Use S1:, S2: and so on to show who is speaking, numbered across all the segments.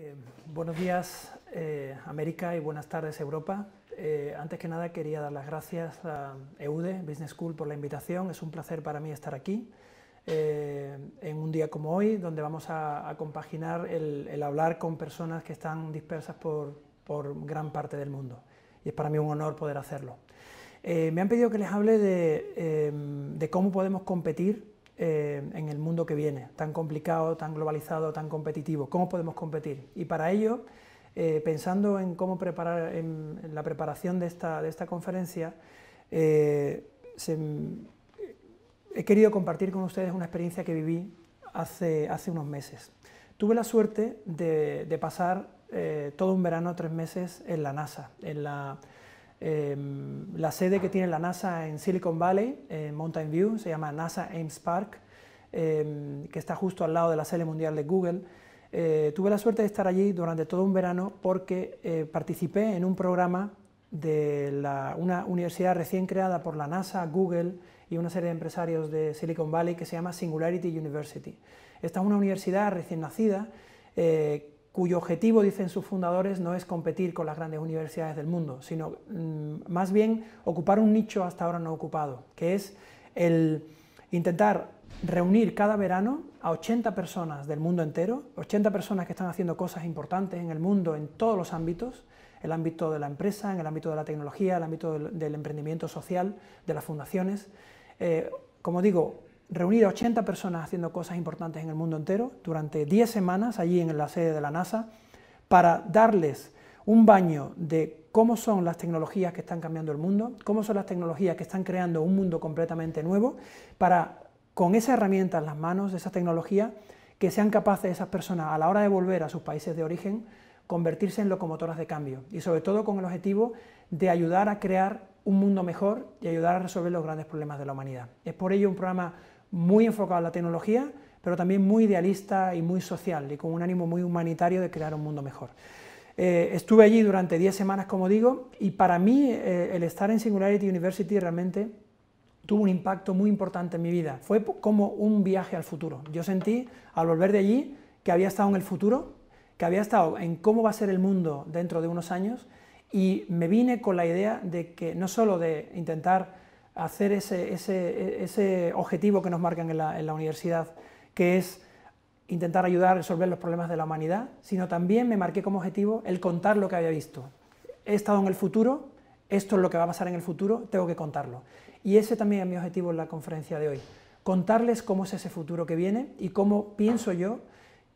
S1: Eh, buenos días eh, América y buenas tardes Europa. Eh, antes que nada quería dar las gracias a EUDE, Business School, por la invitación. Es un placer para mí estar aquí en un día como hoy, donde vamos a, compaginar el, hablar con personas que están dispersas por, gran parte del mundo. Y es para mí un honor poder hacerlo. me han pedido que les hable de cómo podemos competir eh, en el mundo que viene, tan complicado, tan globalizado, tan competitivo. ¿Cómo podemos competir? Y para ello, eh, pensando en cómo preparar, en, la preparación de esta, de esta conferencia, eh, he querido compartir con ustedes una experiencia que viví hace, hace unos meses. Tuve la suerte de, de pasar todo un verano, tres meses, en la NASA, en la Em, la sede que tiene la NASA en Silicon Valley, en eh, Mountain View, se llama NASA Ames Park, em, que está justo al lado de la sede mundial de Google. Eh, tuve la suerte de estar allí durante todo un verano porque eh, participé en un programa de una universidad recién creada por la NASA, Google y una serie de empresarios de Silicon Valley que se llama Singularity University. Esta es una universidad recién nacida cuyo objetivo, dicen sus fundadores, no es competir con las grandes universidades del mundo, sino mm, más bien ocupar un nicho hasta ahora no ocupado, que es el intentar reunir cada verano a 80 personas del mundo entero, 80 personas que están haciendo cosas importantes en el mundo en todos los ámbitos, el ámbito de la empresa, en el ámbito de la tecnología, el ámbito del, emprendimiento social, de las fundaciones. Eh, como digo, reunir a 80 personas haciendo cosas importantes en el mundo entero durante 10 semanas allí en la sede de la NASA para darles un baño de cómo son las tecnologías que están cambiando el mundo, cómo son las tecnologías que están creando un mundo completamente nuevo, para con esa herramienta en las manos, de esa tecnología, que sean capaces esas personas a la hora de volver a sus países de origen, convertirse en locomotoras de cambio y sobre todo con el objetivo de ayudar a crear un mundo mejor y ayudar a resolver los grandes problemas de la humanidad. Es por ello un programa muy enfocado a la tecnología, pero también muy idealista y muy social, y con un ánimo muy humanitario de crear un mundo mejor. Eh, estuve allí durante 10 semanas, como digo, y para mí eh, el estar en Singularity University realmente tuvo un impacto muy importante en mi vida. Fue como un viaje al futuro. Yo sentí, al volver de allí, que había estado en el futuro, que había estado en cómo va a ser el mundo dentro de unos años, y me vine con la idea de que no solo de intentar hacer ese, objetivo que nos marcan en la, universidad, que es intentar ayudar a resolver los problemas de la humanidad, sino también me marqué como objetivo el contar lo que había visto. He estado en el futuro, esto es lo que va a pasar en el futuro, tengo que contarlo. Y ese también es mi objetivo en la conferencia de hoy, contarles cómo es ese futuro que viene y cómo pienso yo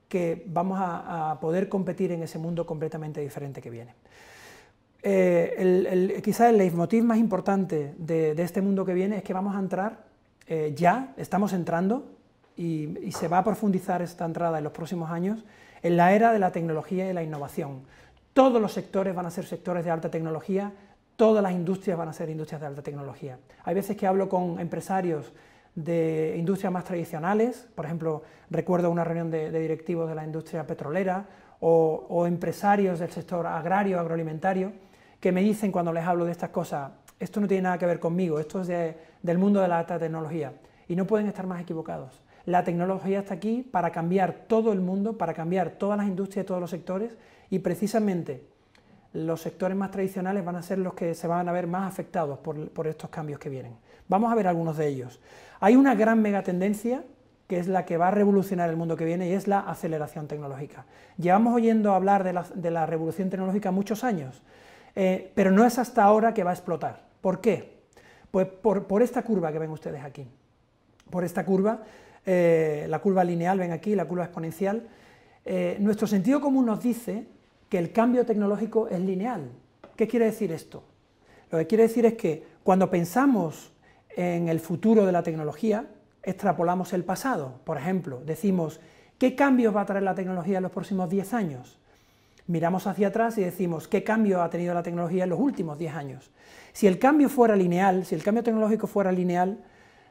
S1: que vamos a poder competir en ese mundo completamente diferente que viene eh, el, quizá el leitmotiv más importante de, este mundo que viene es que vamos a entrar eh, ya, estamos entrando y, se va a profundizar esta entrada en los próximos años en la era de la tecnología y la innovación. Todos los sectores van a ser sectores de alta tecnología, todas las industrias van a ser industrias de alta tecnología. Hay veces que hablo con empresarios de industrias más tradicionales, por ejemplo, recuerdo una reunión de, directivos de la industria petrolera o empresarios del sector agrario, agroalimentario, que me dicen cuando les hablo de estas cosas, esto no tiene nada que ver conmigo, esto es del mundo de la alta tecnología. Y no pueden estar más equivocados. La tecnología está aquí para cambiar todo el mundo, para cambiar todas las industrias, y todos los sectores, y precisamente los sectores más tradicionales van a ser los que se van a ver más afectados por, estos cambios que vienen. Vamos a ver algunos de ellos. Hay una gran megatendencia que es la que va a revolucionar el mundo que viene y es la aceleración tecnológica. Llevamos oyendo hablar de la revolución tecnológica muchos años, eh, pero no es hasta ahora que va a explotar. ¿Por qué? Pues por, esta curva que ven ustedes aquí. Por esta curva, eh, la curva lineal, ven aquí, la curva exponencial. Eh, nuestro sentido común nos dice que el cambio tecnológico es lineal. ¿Qué quiere decir esto? Lo que quiere decir es que cuando pensamos en el futuro de la tecnología, extrapolamos el pasado. Por ejemplo, decimos, ¿qué cambios va a traer la tecnología en los próximos 10 años? miramos hacia atrás y decimos qué cambio ha tenido la tecnología en los últimos 10 años. Si el cambio fuera lineal, si el cambio tecnológico fuera lineal,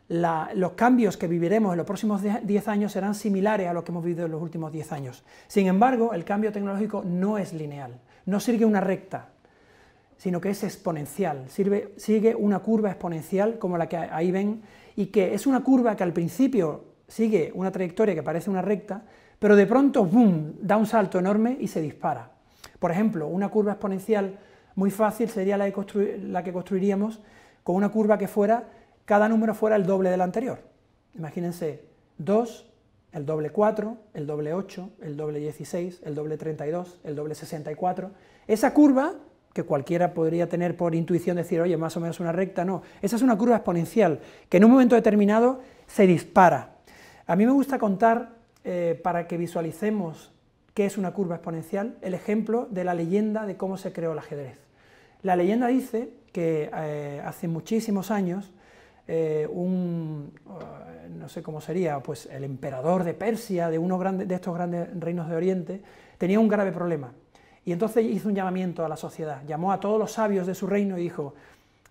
S1: los cambios que viviremos en los próximos 10 años serán similares a los que hemos vivido en los últimos 10 años. Sin embargo, el cambio tecnológico no es lineal, no sigue una recta, sino que es exponencial, sigue una curva exponencial como la que ahí ven, y que es una curva que al principio sigue una trayectoria que parece una recta, pero de pronto, ¡boom!, da un salto enorme y se dispara. Por ejemplo, una curva exponencial muy fácil sería la, que construiríamos con una curva que fuera, cada número fuera el doble del anterior. Imagínense 2, el doble 4, el doble 8, el doble 16, el doble 32, el doble 64. Esa curva, que cualquiera podría tener por intuición decir, oye, más o menos una recta, no, esa es una curva exponencial que en un momento determinado se dispara. A mí me gusta contar eh, para que visualicemos qué es una curva exponencial, el ejemplo de la leyenda de cómo se creó el ajedrez. La leyenda dice que eh, hace muchísimos años, eh, un, no sé cómo sería, pues el emperador de Persia, de de estos grandes reinos de Oriente, tenía un grave problema. Y entonces hizo un llamamiento a la sociedad, llamó a todos los sabios de su reino y dijo,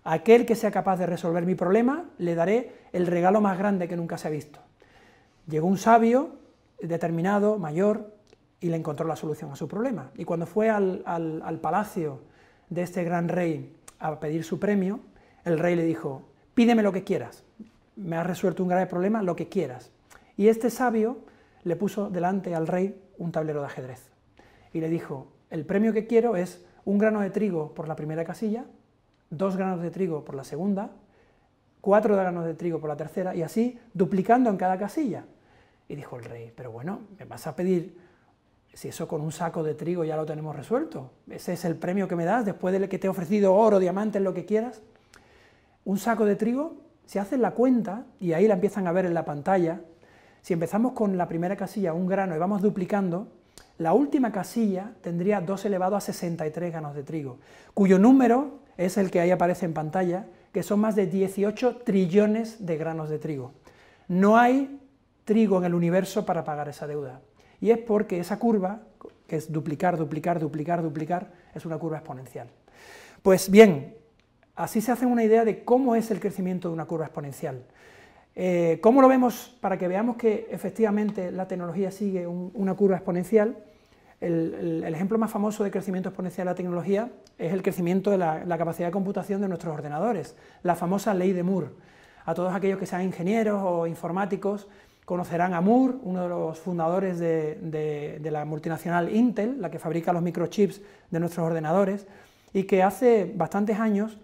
S1: aquel que sea capaz de resolver mi problema, le daré el regalo más grande que nunca se ha visto. Llegó un sabio determinado, mayor, y le encontró la solución a su problema. Y cuando fue al, palacio de este gran rey a pedir su premio, el rey le dijo, pídeme lo que quieras, me has resuelto un grave problema, lo que quieras. Y este sabio le puso delante al rey un tablero de ajedrez y le dijo, el premio que quiero es un grano de trigo por la primera casilla, dos granos de trigo por la segunda, cuatro granos de trigo por la tercera y así duplicando en cada casilla. Y dijo el rey, pero bueno, me vas a pedir, si eso con un saco de trigo ya lo tenemos resuelto, ese es el premio que me das después de que te he ofrecido oro, diamantes, lo que quieras. Un saco de trigo, si hacen la cuenta, y ahí la empiezan a ver en la pantalla, si empezamos con la primera casilla, un grano, y vamos duplicando, la última casilla tendría 2 elevado a 63 granos de trigo, cuyo número es el que ahí aparece en pantalla, que son más de 18 trillones de granos de trigo. No hay trigo en el universo para pagar esa deuda. Y es porque esa curva, que es duplicar, duplicar, duplicar, duplicar, es una curva exponencial. Pues bien, así se hace una idea de cómo es el crecimiento de una curva exponencial. Eh, ¿Cómo lo vemos? Para que veamos que efectivamente la tecnología sigue una curva exponencial. El, ejemplo más famoso de crecimiento exponencial de la tecnología es el crecimiento de la, capacidad de computación de nuestros ordenadores, la famosa ley de Moore. A todos aquellos que sean ingenieros o informáticos Conocerán a Moore, uno de los fundadores de, la multinacional Intel, la que fabrica los microchips de nuestros ordenadores, y que hace bastantes años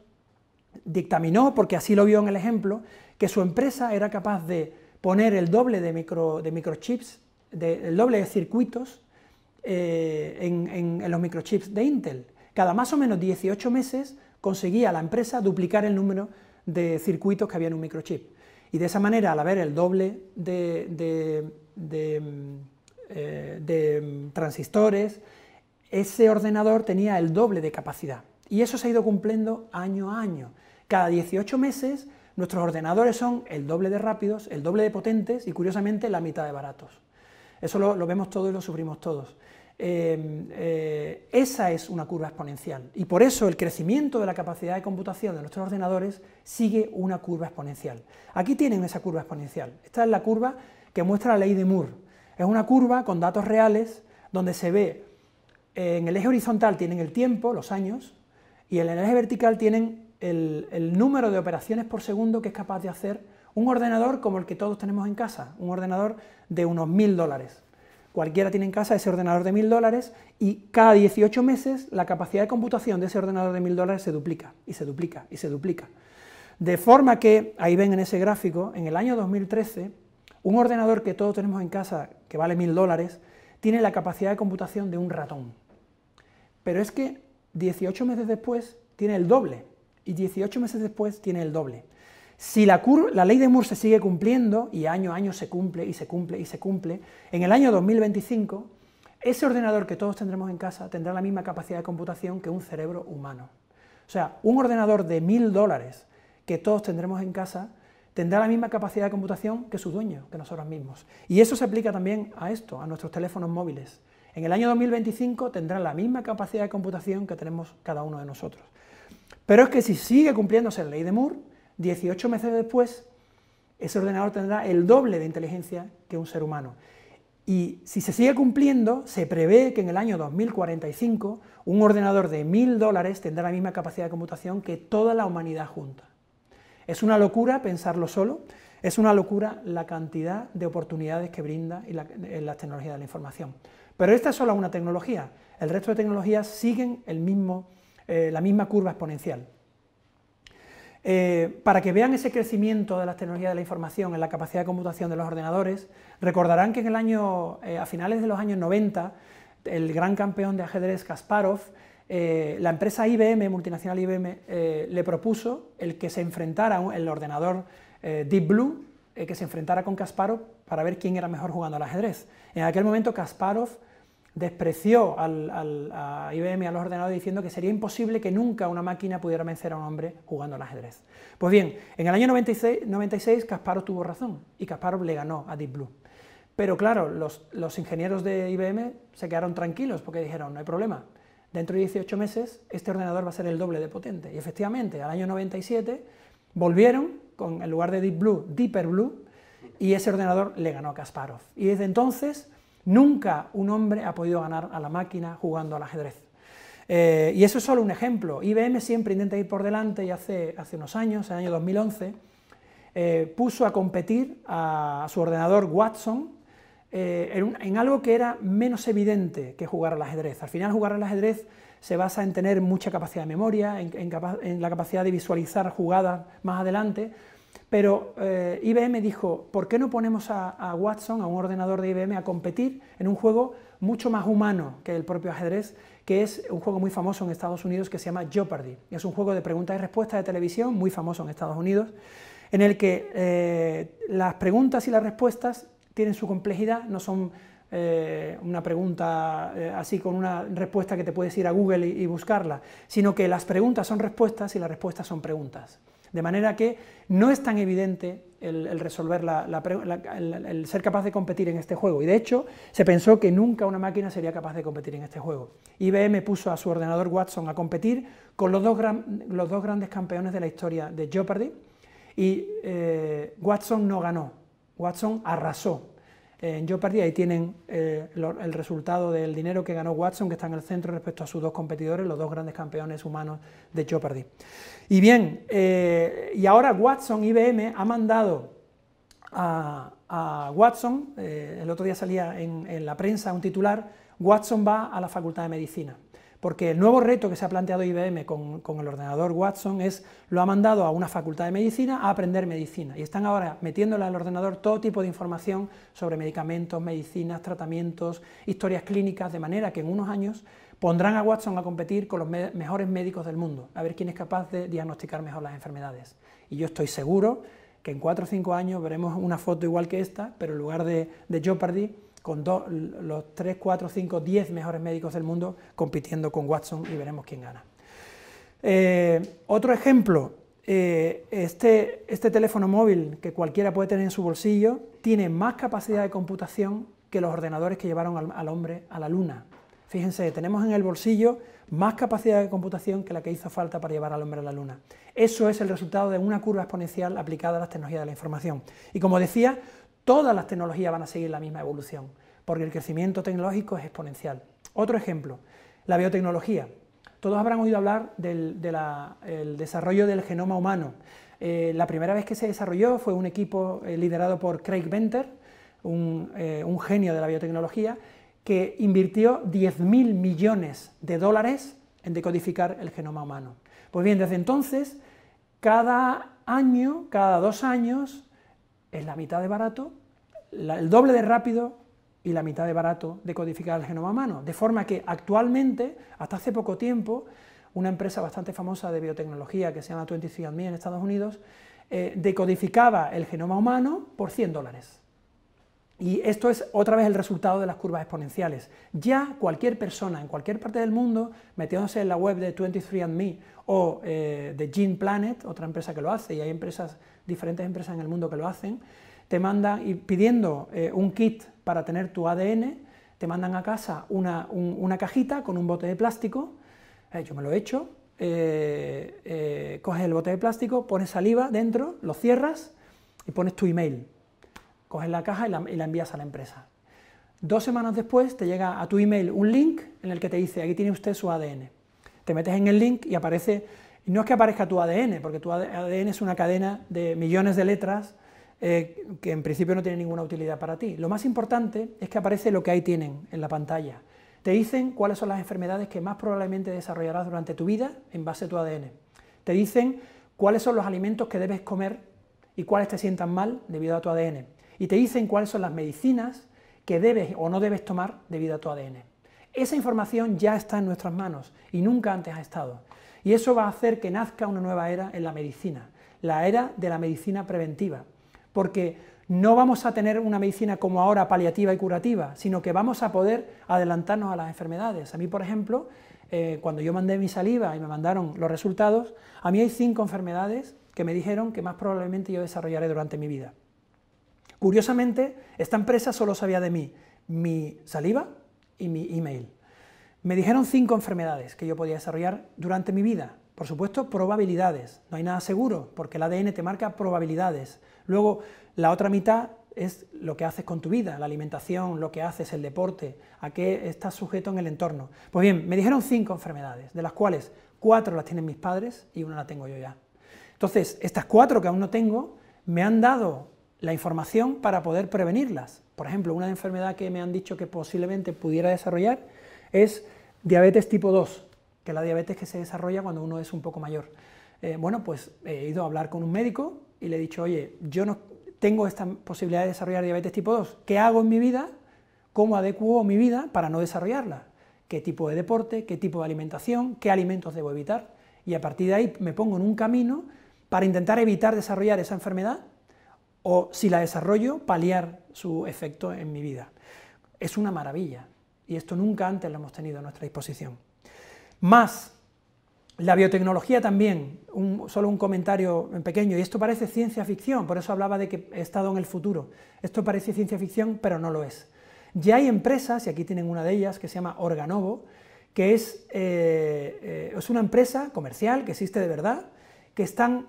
S1: dictaminó, porque así lo vio en el ejemplo, que su empresa era capaz de poner el doble de, microchips, doble de circuitos eh, en, en, los microchips de Intel. Cada más o menos 18 meses conseguía la empresa duplicar el número de circuitos que había en un microchip. Y de esa manera, al haber el doble eh, de, transistores, ese ordenador tenía el doble de capacidad. Y eso se ha ido cumpliendo año a año. Cada 18 meses nuestros ordenadores son el doble de rápidos, el doble de potentes y curiosamente la mitad de baratos. Eso lo, lo vemos todos y lo sufrimos todos. Em, eh, esa es una curva exponencial y por eso el crecimiento de la capacidad de computación de nuestros ordenadores sigue una curva exponencial. Aquí tienen esa curva exponencial. Esta es la curva que muestra la ley de Moore. Es una curva con datos reales donde se ve en el eje horizontal tienen el tiempo, los años, y en el eje vertical tienen el número de operaciones por segundo que es capaz de hacer un ordenador como el que todos tenemos en casa, un ordenador de unos mil dólares. Cualquiera tiene en casa ese ordenador de 1000 dólares y cada 18 meses la capacidad de computación de ese ordenador de 1000 dólares se duplica y se duplica y se duplica. De forma que, ahí ven en ese gráfico, en el año 2013, un ordenador que todos tenemos en casa, que vale 1000 dólares, tiene la capacidad de computación de un ratón. Pero es que 18 meses después tiene el doble y 18 meses después tiene el doble. Si la, ley de Moore se sigue cumpliendo, y año a año se cumple y se cumple y se cumple, en el año 2025 ese ordenador que todos tendremos en casa tendrá la misma capacidad de computación que un cerebro humano. O sea, un ordenador de mil dólares que todos tendremos en casa tendrá la misma capacidad de computación que su dueño, que nosotros mismos. Y eso se aplica también a esto, a nuestros teléfonos móviles. En el año 2025 tendrán la misma capacidad de computación que tenemos cada uno de nosotros. Pero es que si sigue cumpliéndose la ley de Moore, 18 meses después, ese ordenador tendrá el doble de inteligencia que un ser humano. Y si se sigue cumpliendo, se prevé que en el año 2045 un ordenador de mil dólares tendrá la misma capacidad de computación que toda la humanidad junta. Es una locura pensarlo solo, es una locura la cantidad de oportunidades que brinda la, eh, tecnología de la información. Pero esta es solo una tecnología, el resto de tecnologías siguen eh, la misma curva exponencial. Eh, para que vean ese crecimiento de las tecnologías de la información en la capacidad de computación de los ordenadores, recordarán que en el año, eh, a finales de los años 90, el gran campeón de ajedrez Kasparov, eh, la empresa IBM, multinacional IBM, le propuso el que se enfrentara el ordenador Deep Blue, que se enfrentara con Kasparov para ver quién era mejor jugando al ajedrez. En aquel momento Kasparov despreció al, a IBM y a los ordenadores diciendo que sería imposible que nunca una máquina pudiera vencer a un hombre jugando al ajedrez. Pues bien, en el año 96, Kasparov tuvo razón y Kasparov le ganó a Deep Blue. Pero claro, los, ingenieros de IBM se quedaron tranquilos porque dijeron, no hay problema, dentro de 18 meses este ordenador va a ser el doble de potente. Y efectivamente, al año 97 volvieron con, en lugar de Deep Blue, Deeper Blue, y ese ordenador le ganó a Kasparov. Y desde entonces Nunca un hombre ha podido ganar a la máquina jugando al ajedrez. Eh, y eso es solo un ejemplo. IBM siempre intenta ir por delante y hace, hace unos años, en el año 2011, eh, puso a competir a, su ordenador Watson eh, en, algo que era menos evidente que jugar al ajedrez. Al final jugar al ajedrez se basa en tener mucha capacidad de memoria, en la capacidad de visualizar jugadas más adelante, pero eh, IBM dijo, ¿por qué no ponemos a, Watson, a un ordenador de IBM, a competir en un juego mucho más humano que el propio ajedrez, que es un juego muy famoso en Estados Unidos que se llama Jeopardy? Es un juego de preguntas y respuestas de televisión muy famoso en Estados Unidos, en el que eh, las preguntas y las respuestas tienen su complejidad, no son eh, una pregunta así con una respuesta que te puedes ir a Google y buscarla, sino que las preguntas son respuestas y las respuestas son preguntas. De manera que no es tan evidente el, resolver el, ser capaz de competir en este juego. Y de hecho, se pensó que nunca una máquina sería capaz de competir en este juego. IBM puso a su ordenador Watson a competir con los dos, grandes campeones de la historia de Jeopardy y eh, Watson no ganó, Watson arrasó en Jeopardy. Ahí tienen eh, el resultado del dinero que ganó Watson, que está en el centro respecto a sus dos competidores, los dos grandes campeones humanos de Jeopardy. Y bien, eh, y ahora Watson IBM ha mandado a, Watson, eh, el otro día salía en la prensa un titular, Watson va a la Facultad de Medicina. Porque el nuevo reto que se ha planteado IBM con, el ordenador Watson es lo ha mandado a una facultad de medicina a aprender medicina. Y están ahora metiéndole al ordenador todo tipo de información sobre medicamentos, medicinas, tratamientos, historias clínicas, de manera que en unos años pondrán a Watson a competir con los mejores médicos del mundo, a ver quién es capaz de diagnosticar mejor las enfermedades. Y yo estoy seguro que en cuatro o cinco años veremos una foto igual que esta, pero en lugar de, de Jeopardy, con los 3, 4, 5, 10 mejores médicos del mundo compitiendo con Watson y veremos quién gana. Eh, otro ejemplo, eh, este, este, teléfono móvil que cualquiera puede tener en su bolsillo tiene más capacidad de computación que los ordenadores que llevaron al hombre a la luna. Fíjense, tenemos en el bolsillo más capacidad de computación que la que hizo falta para llevar al hombre a la luna. Eso es el resultado de una curva exponencial aplicada a las tecnologías de la información. Y como decía, Todas las tecnologías van a seguir la misma evolución, porque el crecimiento tecnológico es exponencial. Otro ejemplo, la biotecnología. Todos habrán oído hablar del desarrollo del genoma humano. Eh, la primera vez que se desarrolló fue un equipo eh, liderado por Craig Venter, un, eh, un genio de la biotecnología, que invirtió 10.000 millones de dólares en decodificar el genoma humano. Pues bien, desde entonces, cada año, cada dos años, es la mitad de barato, el doble de rápido y la mitad de barato de codificar el genoma humano. De forma que actualmente, hasta hace poco tiempo, una empresa bastante famosa de biotecnología que se llama 23andMe en Estados Unidos, eh, decodificaba el genoma humano por 100 dólares. Y esto es otra vez el resultado de las curvas exponenciales. Ya cualquier persona en cualquier parte del mundo, metiéndose en la web de 23andMe o eh, de GenePlanet, otra empresa que lo hace, y hay empresas diferentes empresas en el mundo que lo hacen, te mandan y pidiendo eh, un kit para tener tu ADN, te mandan a casa una, cajita con un bote de plástico, eh, yo me lo he hecho, eh, coges el bote de plástico, pones saliva dentro, lo cierras y pones tu email, coges la caja y la, y la envías a la empresa. Dos semanas después te llega a tu email un link en el que te dice, aquí tiene usted su ADN. Te metes en el link y aparece y no es que aparezca tu ADN, porque tu ADN es una cadena de millones de letras eh, que en principio no tiene ninguna utilidad para ti. Lo más importante es que aparece lo que ahí tienen en la pantalla. Te dicen cuáles son las enfermedades que más probablemente desarrollarás durante tu vida en base a tu ADN. Te dicen cuáles son los alimentos que debes comer y cuáles te sientan mal debido a tu ADN. Y te dicen cuáles son las medicinas que debes o no debes tomar debido a tu ADN. Esa información ya está en nuestras manos y nunca antes ha estado. Y eso va a hacer que nazca una nueva era en la medicina, la era de la medicina preventiva, porque no vamos a tener una medicina como ahora paliativa y curativa, sino que vamos a poder adelantarnos a las enfermedades. A mí, por ejemplo, eh, cuando yo mandé mi saliva y me mandaron los resultados, a mí hay cinco enfermedades que me dijeron que más probablemente yo desarrollaré durante mi vida. Curiosamente, esta empresa solo sabía de mí, mi saliva y mi email. Me dijeron cinco enfermedades que yo podía desarrollar durante mi vida. Por supuesto, probabilidades. No hay nada seguro, porque el ADN te marca probabilidades. Luego, la otra mitad es lo que haces con tu vida, la alimentación, lo que haces, el deporte, a qué estás sujeto en el entorno. Pues bien, me dijeron cinco enfermedades, de las cuales cuatro las tienen mis padres y una la tengo yo ya. Entonces, estas cuatro que aún no tengo, me han dado la información para poder prevenirlas. Por ejemplo, una enfermedad que me han dicho que posiblemente pudiera desarrollar es Diabetes tipo 2, que es la diabetes que se desarrolla cuando uno es un poco mayor. Eh, bueno, pues he ido a hablar con un médico y le he dicho, oye, yo no tengo esta posibilidad de desarrollar diabetes tipo 2. ¿Qué hago en mi vida? ¿Cómo adecuo mi vida para no desarrollarla? ¿Qué tipo de deporte? ¿Qué tipo de alimentación? ¿Qué alimentos debo evitar? Y a partir de ahí me pongo en un camino para intentar evitar desarrollar esa enfermedad o si la desarrollo, paliar su efecto en mi vida. Es una maravilla y esto nunca antes lo hemos tenido a nuestra disposición. Más, la biotecnología también, solo un comentario en pequeño, y esto parece ciencia ficción, por eso hablaba de que he estado en el futuro. Esto parece ciencia ficción, pero no lo es. Ya hay empresas, y aquí tienen una de ellas, que se llama Organovo, que es, eh, eh, es una empresa comercial que existe de verdad, que están,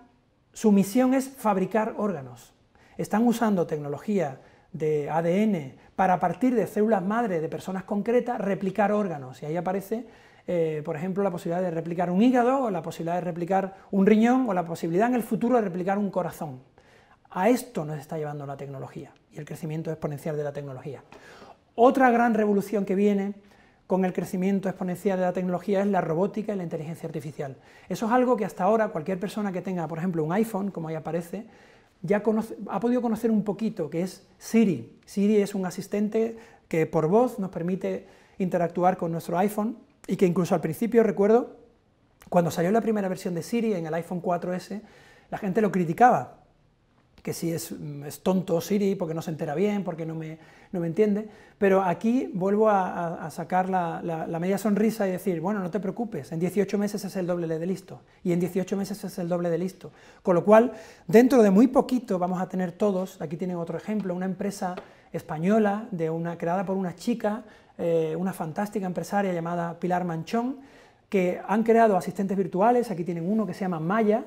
S1: su misión es fabricar órganos. Están usando tecnología de ADN para partir de células madre de personas concretas replicar órganos. Y ahí aparece, eh, por ejemplo, la posibilidad de replicar un hígado, o la posibilidad de replicar un riñón, o la posibilidad en el futuro de replicar un corazón. A esto nos está llevando la tecnología y el crecimiento exponencial de la tecnología. Otra gran revolución que viene con el crecimiento exponencial de la tecnología es la robótica y la inteligencia artificial. Eso es algo que hasta ahora cualquier persona que tenga, por ejemplo, un iPhone, como ahí aparece, ya ha podido conocer un poquito, que es Siri. Siri es un asistente que por voz nos permite interactuar con nuestro iPhone y que incluso al principio recuerdo, cuando salió la primera versión de Siri en el iPhone 4S, la gente lo criticaba que si mm, es, tonto Siri porque no se entera bien, porque no me, entiende, pero aquí vuelvo a, sacar la, media sonrisa y decir, bueno, no te preocupes, en 18 meses es el doble de listo, y en 18 meses es el doble de listo. Con lo cual, dentro de muy poquito vamos a tener todos, aquí tienen otro ejemplo, una empresa española de una, creada por una chica, eh, una fantástica empresaria llamada Pilar Manchón, que han creado asistentes virtuales, aquí tienen uno que se llama Maya,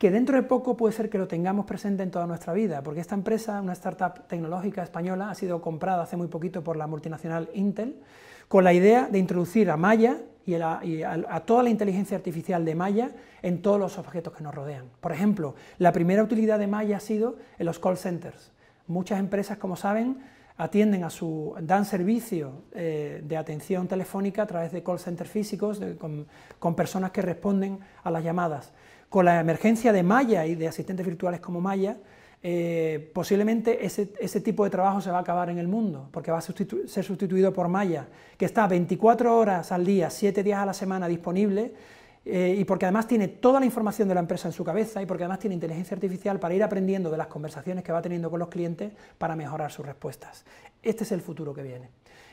S1: que dentro de poco puede ser que lo tengamos presente en toda nuestra vida, porque esta empresa, una startup tecnológica española, ha sido comprada hace muy poquito por la multinacional Intel, con la idea de introducir a Maya y, a, toda la inteligencia artificial de Maya en todos los objetos que nos rodean. Por ejemplo, la primera utilidad de Maya ha sido en los call centers. Muchas empresas, como saben, atienden a su, dan servicio eh, de atención telefónica a través de call centers físicos, con personas que responden a las llamadas. Con la emergencia de Maya y de asistentes virtuales como Maya, eh, posiblemente ese, tipo de trabajo se va a acabar en el mundo, porque va a ser sustituido por Maya, que está 24 horas al día, 7 días a la semana disponible, eh, y porque además tiene toda la información de la empresa en su cabeza y porque además tiene inteligencia artificial para ir aprendiendo de las conversaciones que va teniendo con los clientes para mejorar sus respuestas. Este es el futuro que viene.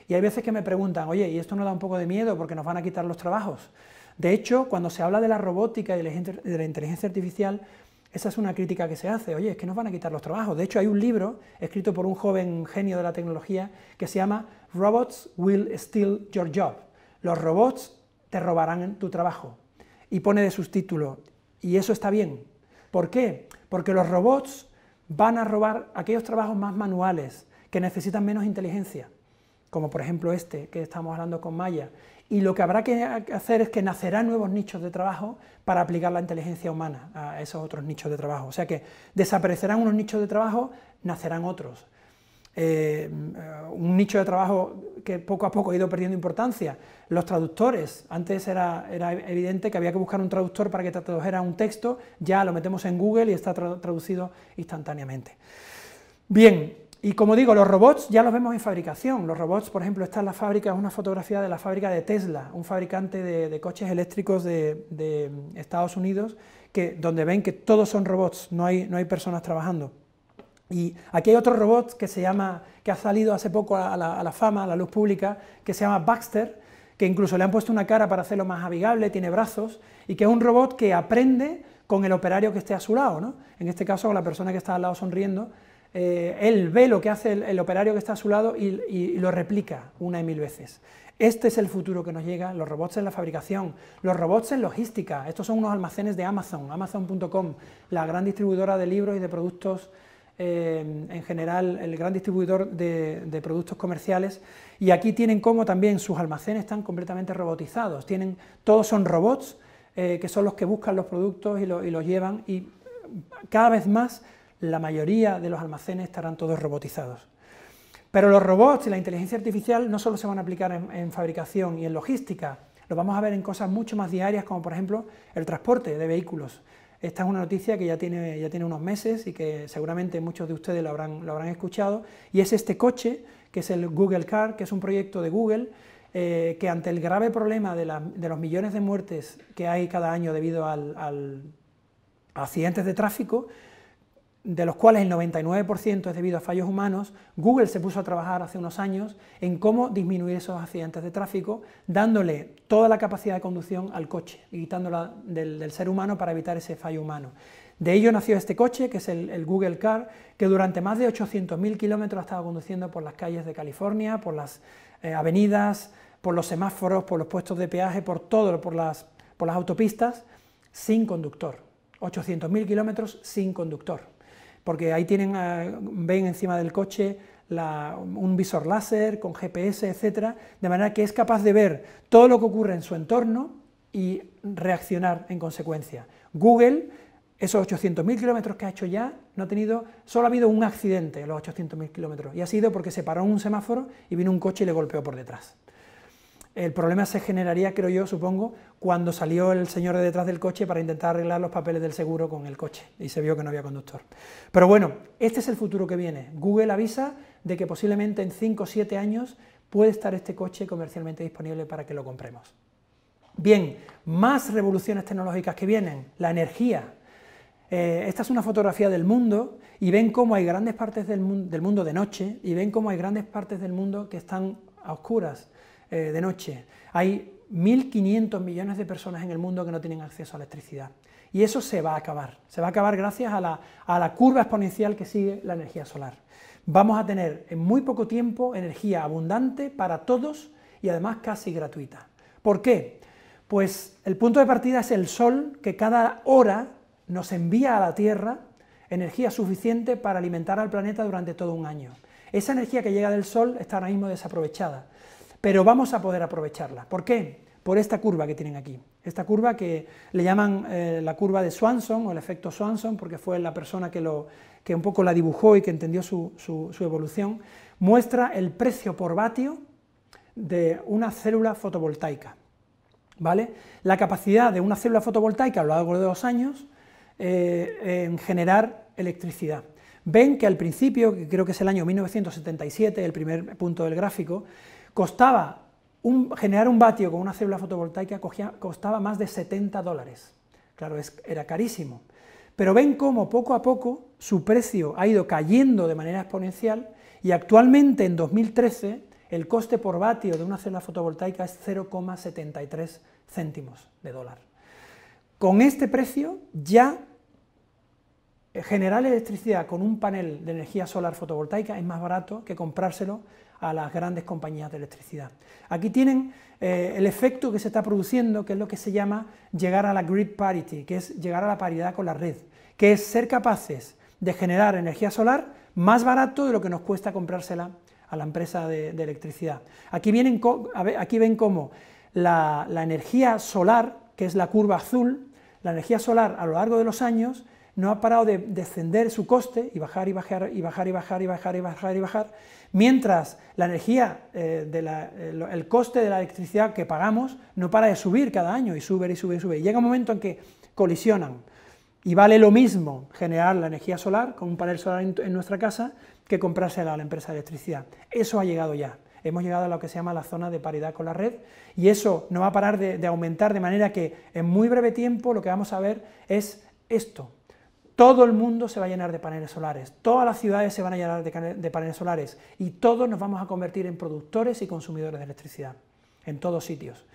S1: Y hay veces que me preguntan, oye, ¿y esto no da un poco de miedo porque nos van a quitar los trabajos? De hecho, cuando se habla de la robótica y de la inteligencia artificial, esa es una crítica que se hace, oye, es que nos van a quitar los trabajos. De hecho, hay un libro escrito por un joven genio de la tecnología que se llama Robots Will Steal Your Job. Los robots te robarán tu trabajo. Y pone de subtítulo, y eso está bien. ¿Por qué? Porque los robots van a robar aquellos trabajos más manuales, que necesitan menos inteligencia, como por ejemplo este que estamos hablando con Maya, y lo que habrá que hacer es que nacerán nuevos nichos de trabajo para aplicar la inteligencia humana a esos otros nichos de trabajo. O sea que desaparecerán unos nichos de trabajo, nacerán otros. Eh, un nicho de trabajo que poco a poco ha ido perdiendo importancia, los traductores. Antes era, era evidente que había que buscar un traductor para que tradujera un texto, ya lo metemos en Google y está traducido instantáneamente. Bien, y como digo, los robots ya los vemos en fabricación. Los robots, por ejemplo, esta es la fábrica, es una fotografía de la fábrica de Tesla, un fabricante de, coches eléctricos de, Estados Unidos, que, donde ven que todos son robots, no hay, no hay personas trabajando. Y aquí hay otro robot que se llama, que ha salido hace poco a la, fama, a la luz pública, que se llama Baxter, que incluso le han puesto una cara para hacerlo más amigable, tiene brazos, y que es un robot que aprende con el operario que esté a su lado, En este caso, con la persona que está al lado sonriendo, eh, él ve lo que hace el, operario que está a su lado y, lo replica una y mil veces. Este es el futuro que nos llega, los robots en la fabricación, los robots en logística, estos son unos almacenes de Amazon, amazon.com, la gran distribuidora de libros y de productos, eh, en general el gran distribuidor de, productos comerciales, y aquí tienen como también sus almacenes están completamente robotizados, tienen, todos son robots, eh, que son los que buscan los productos y, los llevan y cada vez más la mayoría de los almacenes estarán todos robotizados. Pero los robots y la inteligencia artificial no solo se van a aplicar en, fabricación y en logística, lo vamos a ver en cosas mucho más diarias como por ejemplo el transporte de vehículos. Esta es una noticia que ya tiene, ya tiene unos meses y que seguramente muchos de ustedes lo habrán, lo habrán escuchado, y es este coche, que es el Google Car, que es un proyecto de Google, eh, que ante el grave problema de, los millones de muertes que hay cada año debido a accidentes de tráfico, de los cuales el 99% es debido a fallos humanos, Google se puso a trabajar hace unos años en cómo disminuir esos accidentes de tráfico, dándole toda la capacidad de conducción al coche y quitándola del, ser humano para evitar ese fallo humano. De ello nació este coche, que es el, Google Car, que durante más de 800.000 kilómetros ha estado conduciendo por las calles de California, por las eh, avenidas, por los semáforos, por los puestos de peaje, por todo, las, por las autopistas, sin conductor. 800.000 kilómetros sin conductor porque ahí tienen, eh, ven encima del coche un visor láser con GPS, etcétera, de manera que es capaz de ver todo lo que ocurre en su entorno y reaccionar en consecuencia. Google, esos 800.000 kilómetros que ha hecho ya, no ha tenido, solo ha habido un accidente en los 800.000 kilómetros, y ha sido porque se paró en un semáforo y vino un coche y le golpeó por detrás. El problema se generaría, creo yo, supongo, cuando salió el señor de detrás del coche para intentar arreglar los papeles del seguro con el coche y se vio que no había conductor. Pero bueno, este es el futuro que viene. Google avisa de que posiblemente en 5 o 7 años puede estar este coche comercialmente disponible para que lo compremos. Bien, más revoluciones tecnológicas que vienen, la energía. Eh, esta es una fotografía del mundo y ven cómo hay grandes partes del, del mundo de noche y ven cómo hay grandes partes del mundo que están a oscuras. Eh, de noche. Hay 1.500 millones de personas en el mundo que no tienen acceso a electricidad. Y eso se va a acabar. Se va a acabar gracias a la, a la curva exponencial que sigue la energía solar. Vamos a tener en muy poco tiempo energía abundante para todos y además casi gratuita. ¿Por qué? Pues el punto de partida es el Sol que cada hora nos envía a la Tierra energía suficiente para alimentar al planeta durante todo un año. Esa energía que llega del Sol está ahora mismo desaprovechada pero vamos a poder aprovecharla. ¿Por qué? Por esta curva que tienen aquí. Esta curva que le llaman eh, la curva de Swanson o el efecto Swanson, porque fue la persona que, un poco la dibujó y que entendió su, evolución, muestra el precio por vatio de una célula fotovoltaica. ¿vale? La capacidad de una célula fotovoltaica a lo largo de los años eh, en generar electricidad. Ven que al principio, que creo que es el año 1977, el primer punto del gráfico, costaba generar un vatio con una célula fotovoltaica costaba más de 70 dólares. Claro, era carísimo. Pero ven cómo poco a poco su precio ha ido cayendo de manera exponencial y actualmente en 2013 el coste por vatio de una célula fotovoltaica es 0,73 céntimos de dólar. Con este precio ya eh, generar electricidad con un panel de energía solar fotovoltaica es más barato que comprárselo a las grandes compañías de electricidad. Aquí tienen eh, el efecto que se está produciendo, que es lo que se llama llegar a la grid parity, que es llegar a la paridad con la red, que es ser capaces de generar energía solar más barato de lo que nos cuesta comprársela a la empresa de, electricidad. Aquí, aquí ven cómo la energía solar, que es la curva azul, la energía solar a lo largo de los años no ha parado de descender su coste y bajar y bajar y bajar y bajar y bajar y bajar y bajar, mientras la energía, eh, eh, el, coste de la electricidad que pagamos no para de subir cada año y sube y sube y sube. Y llega un momento en que colisionan y vale lo mismo generar la energía solar con un panel solar en, nuestra casa que comprársela a la empresa de electricidad. Eso ha llegado ya. Hemos llegado a lo que se llama la zona de paridad con la red y eso no va a parar de aumentar de manera que en muy breve tiempo lo que vamos a ver es esto, todo el mundo se va a llenar de paneles solares, todas las ciudades se van a llenar de paneles solares y todos nos vamos a convertir en productores y consumidores de electricidad, en todos sitios.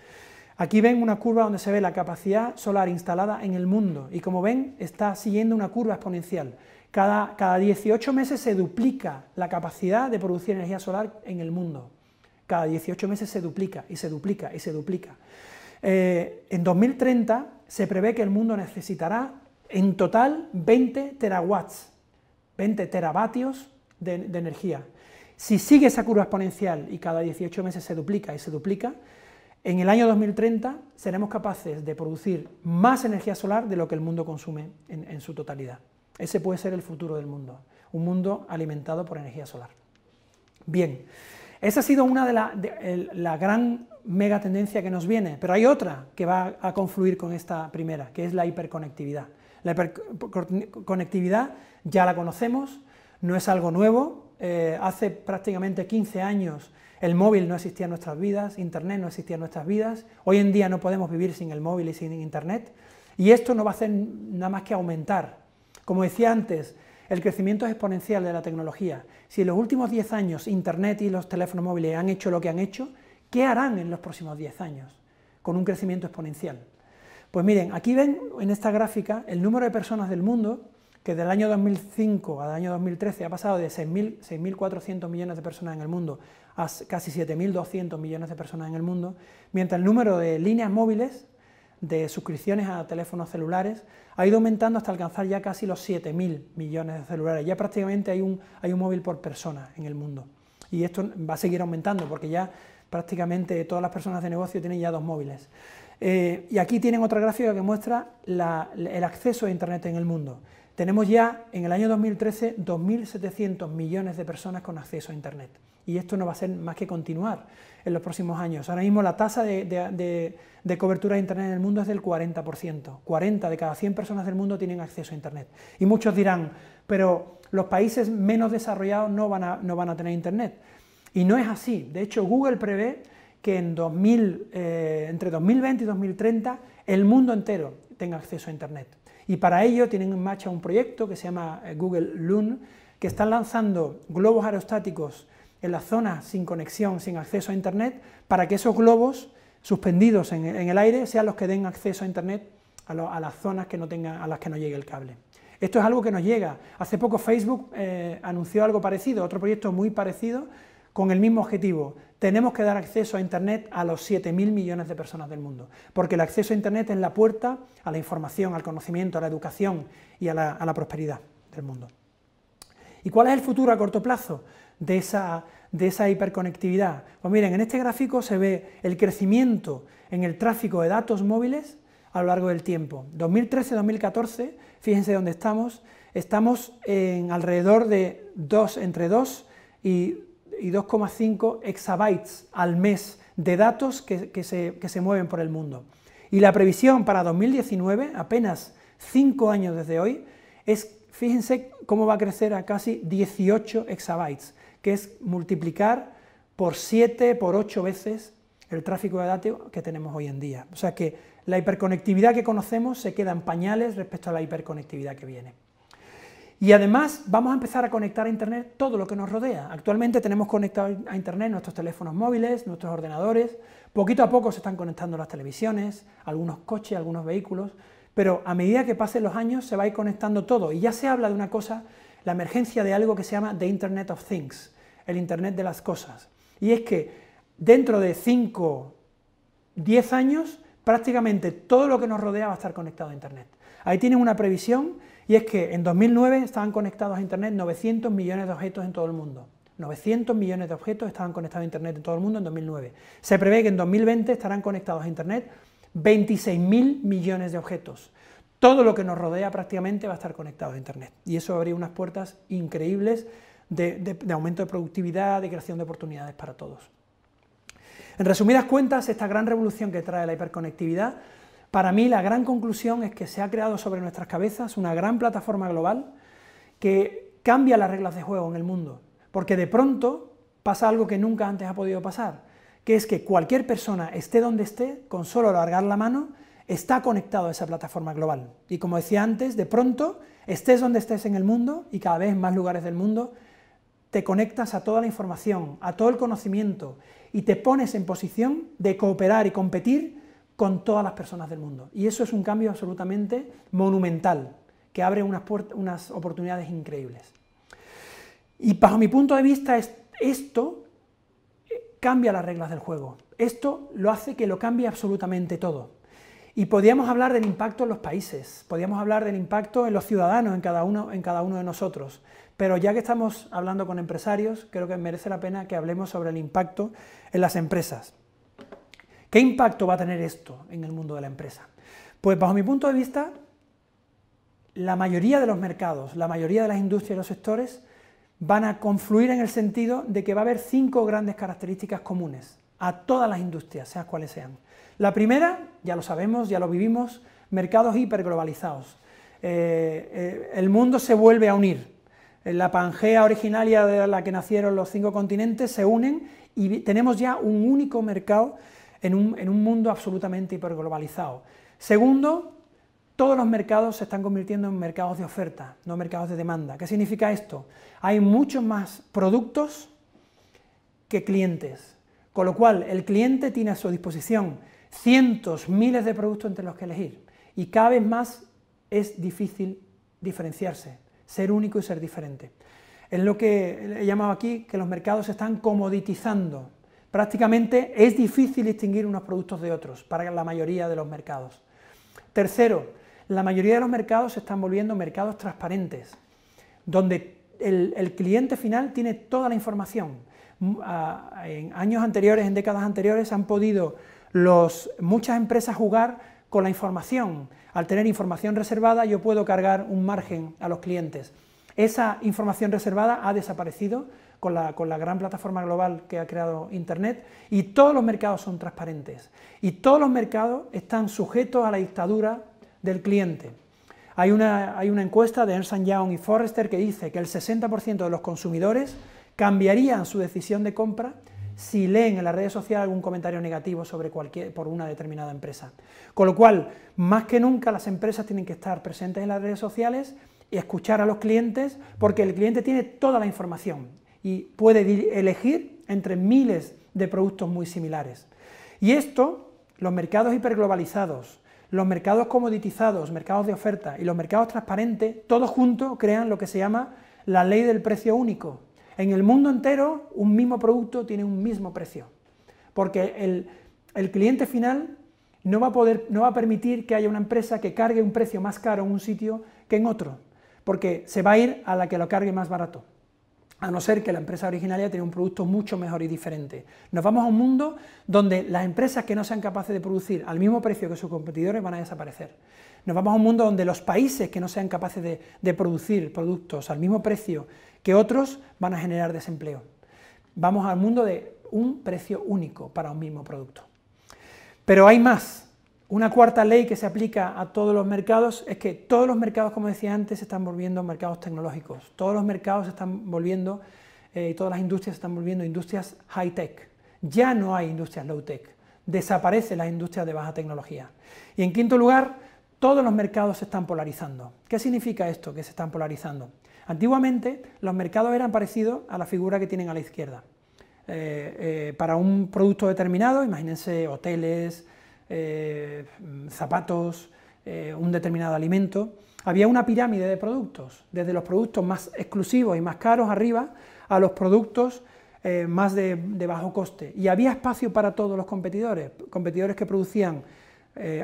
S1: Aquí ven una curva donde se ve la capacidad solar instalada en el mundo y como ven está siguiendo una curva exponencial. Cada, cada 18 meses se duplica la capacidad de producir energía solar en el mundo. Cada 18 meses se duplica y se duplica y se duplica. Eh, en 2030 se prevé que el mundo necesitará en total, 20 terawatts, 20 teravatios de, energía. Si sigue esa curva exponencial y cada 18 meses se duplica y se duplica, en el año 2030 seremos capaces de producir más energía solar de lo que el mundo consume en, su totalidad. Ese puede ser el futuro del mundo, un mundo alimentado por energía solar. Bien, esa ha sido una de las la gran mega tendencia que nos viene, pero hay otra que va a confluir con esta primera, que es la hiperconectividad. La hiperconectividad ya la conocemos, no es algo nuevo. Eh, hace prácticamente 15 años el móvil no existía en nuestras vidas, Internet no existía en nuestras vidas. Hoy en día no podemos vivir sin el móvil y sin Internet. Y esto no va a hacer nada más que aumentar. Como decía antes, el crecimiento es exponencial de la tecnología. Si en los últimos 10 años Internet y los teléfonos móviles han hecho lo que han hecho, ¿qué harán en los próximos 10 años? Con un crecimiento exponencial. Pues miren, aquí ven en esta gráfica el número de personas del mundo que del año 2005 al año 2013 ha pasado de 6.400 millones de personas en el mundo a casi 7.200 millones de personas en el mundo, mientras el número de líneas móviles de suscripciones a teléfonos celulares ha ido aumentando hasta alcanzar ya casi los 7.000 millones de celulares. Ya prácticamente hay un, hay un móvil por persona en el mundo. Y esto va a seguir aumentando porque ya prácticamente todas las personas de negocio tienen ya dos móviles. Eh, y aquí tienen otra gráfica que muestra el acceso a Internet en el mundo. Tenemos ya en el año 2013 2.700 millones de personas con acceso a Internet. Y esto no va a ser más que continuar en los próximos años. Ahora mismo la tasa de, cobertura de Internet en el mundo es del 40%. 40 de cada 100 personas del mundo tienen acceso a Internet. Y muchos dirán, pero los países menos desarrollados no van a tener Internet. Y no es así. De hecho, Google prevé que eh, entre 2020 y 2030 el mundo entero tenga acceso a Internet. Y para ello tienen en marcha un proyecto que se llama eh, Google Loon, que están lanzando globos aerostáticos en las zonas sin conexión, sin acceso a Internet, para que esos globos suspendidos en, el aire sean los que den acceso a Internet a, las zonas que no a las que no llegue el cable. Esto es algo que nos llega. Hace poco Facebook eh, anunció algo parecido, otro proyecto muy parecido, con el mismo objetivo, tenemos que dar acceso a Internet a los 7.000 millones de personas del mundo, porque el acceso a Internet es la puerta a la información, al conocimiento, a la educación y a la, prosperidad del mundo. ¿Y cuál es el futuro a corto plazo de esa, de esa hiperconectividad? Pues miren, en este gráfico se ve el crecimiento en el tráfico de datos móviles a lo largo del tiempo. 2013-2014, fíjense dónde estamos, estamos en alrededor de 2, entre 2 y y 2,5 exabytes al mes de datos que, se, se, mueven por el mundo. Y la previsión para 2019, apenas 5 años desde hoy, es, fíjense cómo va a crecer a casi 18 exabytes, que es multiplicar por 7, por 8 veces el tráfico de datos que tenemos hoy en día. O sea que la hiperconectividad que conocemos se queda en pañales respecto a la hiperconectividad que viene. Y además vamos a empezar a conectar a Internet todo lo que nos rodea. Actualmente tenemos conectado a Internet nuestros teléfonos móviles, nuestros ordenadores, poquito a poco se están conectando las televisiones, algunos coches, algunos vehículos, pero a medida que pasen los años se va a ir conectando todo. Y ya se habla de una cosa, la emergencia de algo que se llama The Internet of Things, el Internet de las Cosas. Y es que dentro de 5, 10 años, prácticamente todo lo que nos rodea va a estar conectado a Internet. Ahí tienen una previsión y es que en 2009 estaban conectados a Internet 900 millones de objetos en todo el mundo. 900 millones de objetos estaban conectados a Internet en todo el mundo en 2009. Se prevé que en 2020 estarán conectados a Internet 26.000 millones de objetos. Todo lo que nos rodea prácticamente va a estar conectado a Internet. Y eso abrirá unas puertas increíbles de aumento de productividad, de creación de oportunidades para todos. En resumidas cuentas, esta gran revolución que trae la hiperconectividad para mí la gran conclusión es que se ha creado sobre nuestras cabezas una gran plataforma global que cambia las reglas de juego en el mundo, porque de pronto pasa algo que nunca antes ha podido pasar, que es que cualquier persona, esté donde esté, con solo alargar la mano, está conectado a esa plataforma global. Y como decía antes, de pronto, estés donde estés en el mundo y cada vez en más lugares del mundo, te conectas a toda la información, a todo el conocimiento y te pones en posición de cooperar y competir con todas las personas del mundo. Y eso es un cambio absolutamente monumental, que abre unas, oportunidades increíbles. Y bajo mi punto de vista, esto eh, cambia las reglas del juego. Esto lo hace que lo cambie absolutamente todo. Y podíamos hablar del impacto en los países, podíamos hablar del impacto en los ciudadanos, en cada uno, en cada uno de nosotros. Pero ya que estamos hablando con empresarios, creo que merece la pena que hablemos sobre el impacto en las empresas. ¿Qué impacto va a tener esto en el mundo de la empresa? Pues bajo mi punto de vista, la mayoría de los mercados, la mayoría de las industrias y los sectores van a confluir en el sentido de que va a haber cinco grandes características comunes a todas las industrias, sean cuales sean. La primera, ya lo sabemos, ya lo vivimos, mercados hiperglobalizados. Eh, eh, el mundo se vuelve a unir. La Pangea originaria de la que nacieron los cinco continentes se unen y tenemos ya un único mercado en un, mundo absolutamente hiperglobalizado. Segundo, todos los mercados se están convirtiendo en mercados de oferta, no mercados de demanda. ¿Qué significa esto? Hay muchos más productos que clientes, con lo cual el cliente tiene a su disposición cientos, miles de productos entre los que elegir y cada vez más es difícil diferenciarse, ser único y ser diferente. Es lo que he llamado aquí que los mercados se están comoditizando, Prácticamente es difícil distinguir unos productos de otros para la mayoría de los mercados. Tercero, la mayoría de los mercados se están volviendo mercados transparentes, donde el, cliente final tiene toda la información. Mm, en años anteriores, en décadas anteriores, han podido muchas empresas jugar con la información. Al tener información reservada, yo puedo cargar un margen a los clientes. Esa información reservada ha desaparecido con la, gran plataforma global que ha creado Internet, y todos los mercados son transparentes, y todos los mercados están sujetos a la dictadura del cliente. Hay una, hay una encuesta de Ernst Young y Forrester que dice que el 60% de los consumidores cambiarían su decisión de compra si leen en las redes sociales algún comentario negativo sobre cualquier, por una determinada empresa. Con lo cual, más que nunca las empresas tienen que estar presentes en las redes sociales y escuchar a los clientes porque el cliente tiene toda la información y puede elegir entre miles de productos muy similares. Y esto, los mercados hiperglobalizados, los mercados comoditizados, mercados de oferta y los mercados transparentes, todos juntos crean lo que se llama la ley del precio único. En el mundo entero, un mismo producto tiene un mismo precio, porque el, el cliente final no va, a poder, no va a permitir que haya una empresa que cargue un precio más caro en un sitio que en otro, porque se va a ir a la que lo cargue más barato a no ser que la empresa originaria tenga un producto mucho mejor y diferente. Nos vamos a un mundo donde las empresas que no sean capaces de producir al mismo precio que sus competidores van a desaparecer. Nos vamos a un mundo donde los países que no sean capaces de, de producir productos al mismo precio que otros van a generar desempleo. Vamos al mundo de un precio único para un mismo producto. Pero hay más. Una cuarta ley que se aplica a todos los mercados es que todos los mercados, como decía antes, se están volviendo mercados tecnológicos. Todos los mercados se están volviendo, eh, todas las industrias se están volviendo industrias high-tech. Ya no hay industrias low-tech. Desaparecen las industrias de baja tecnología. Y en quinto lugar, todos los mercados se están polarizando. ¿Qué significa esto que se están polarizando? Antiguamente los mercados eran parecidos a la figura que tienen a la izquierda. Eh, eh, para un producto determinado, imagínense hoteles, eh, zapatos, eh, un determinado alimento. Había una pirámide de productos, desde los productos más exclusivos y más caros arriba a los productos eh, más de, bajo coste. Y había espacio para todos los competidores, competidores que producían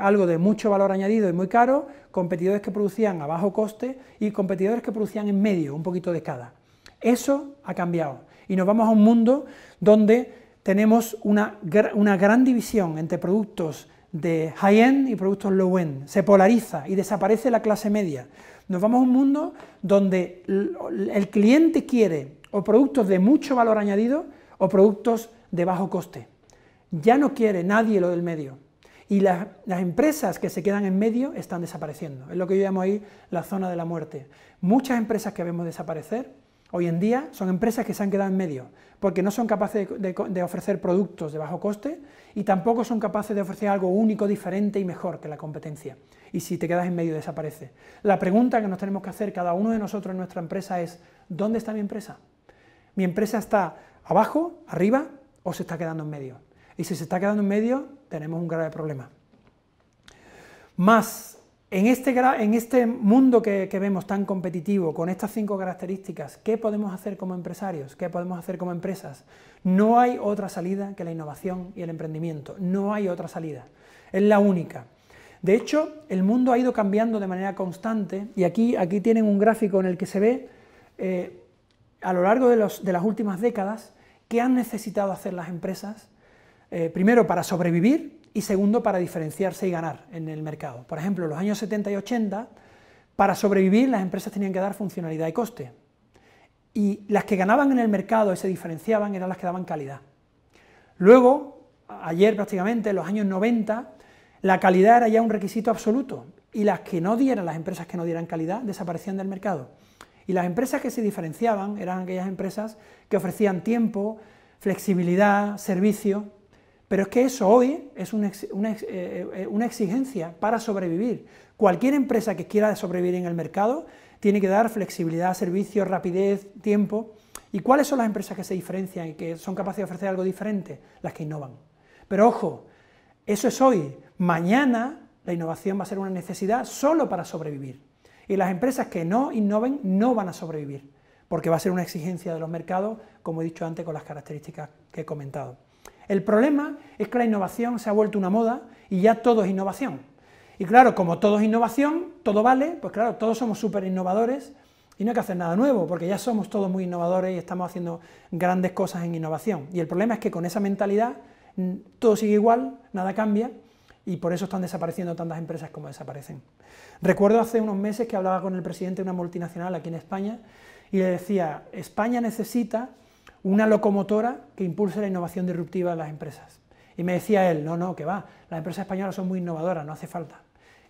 S1: algo de mucho valor añadido y muy caro, competidores que producían a bajo coste y competidores que producían en medio, un poquito de cada. Eso ha cambiado y nos vamos a un mundo donde tenemos una, gran división entre productos de high-end y productos low-end. Se polariza y desaparece la clase media. Nos vamos a un mundo donde el cliente quiere o productos de mucho valor añadido o productos de bajo coste. Ya no quiere nadie lo del medio. Y las, las, empresas que se quedan en medio están desapareciendo. Es lo que yo llamo ahí la zona de la muerte. Muchas empresas que vemos desaparecer Hoy en día son empresas que se han quedado en medio, porque no son capaces de, ofrecer productos de bajo coste y tampoco son capaces de ofrecer algo único, diferente y mejor que la competencia. Y si te quedas en medio desaparece. La pregunta que nos tenemos que hacer cada uno de nosotros en nuestra empresa es, ¿dónde está mi empresa? ¿Mi empresa está abajo, arriba o se está quedando en medio? Y si se está quedando en medio, tenemos un grave problema. Más este en este, mundo que, vemos tan competitivo, con estas cinco características, ¿qué podemos hacer como empresarios? ¿Qué podemos hacer como empresas? No hay otra salida que la innovación y el emprendimiento. No hay otra salida. Es la única. De hecho, el mundo ha ido cambiando de manera constante y aquí, tienen un gráfico en el que se ve eh, a lo largo de, las últimas décadas qué han necesitado hacer las empresas, eh, primero para sobrevivir, y segundo, para diferenciarse y ganar en el mercado. Por ejemplo, en los años 70 y 80, para sobrevivir las empresas tenían que dar funcionalidad y coste. Y las que ganaban en el mercado y se diferenciaban eran las que daban calidad. Luego, ayer prácticamente, en los años 90, la calidad era ya un requisito absoluto y las que no dieran, las empresas que no dieran calidad, desaparecían del mercado. Y las empresas que se diferenciaban eran aquellas empresas que ofrecían tiempo, flexibilidad, servicio, pero es que eso hoy es eh, eh, una, exigencia para sobrevivir. Cualquier empresa que quiera sobrevivir en el mercado tiene que dar flexibilidad, servicio, rapidez, tiempo. ¿Y cuáles son las empresas que se diferencian y que son capaces de ofrecer algo diferente? Las que innovan. Pero ojo, eso es hoy. Mañana la innovación va a ser una necesidad solo para sobrevivir. Y las empresas que no innoven no van a sobrevivir, porque va a ser una exigencia de los mercados, como he dicho antes, con las características que he comentado. El problema es que la innovación se ha vuelto una moda y ya todo es innovación. Y claro, como todo es innovación, todo vale, pues claro, todos somos súper innovadores y no hay que hacer nada nuevo, porque ya somos todos muy innovadores y estamos haciendo grandes cosas en innovación. Y el problema es que con esa mentalidad todo sigue igual, nada cambia, y por eso están desapareciendo tantas empresas como desaparecen. Recuerdo hace unos meses que hablaba con el presidente de una multinacional aquí en España y le decía, España necesita una locomotora que impulse la innovación disruptiva en las empresas. Y me decía él, no, no, que va, las empresas españolas son muy innovadoras, no hace falta.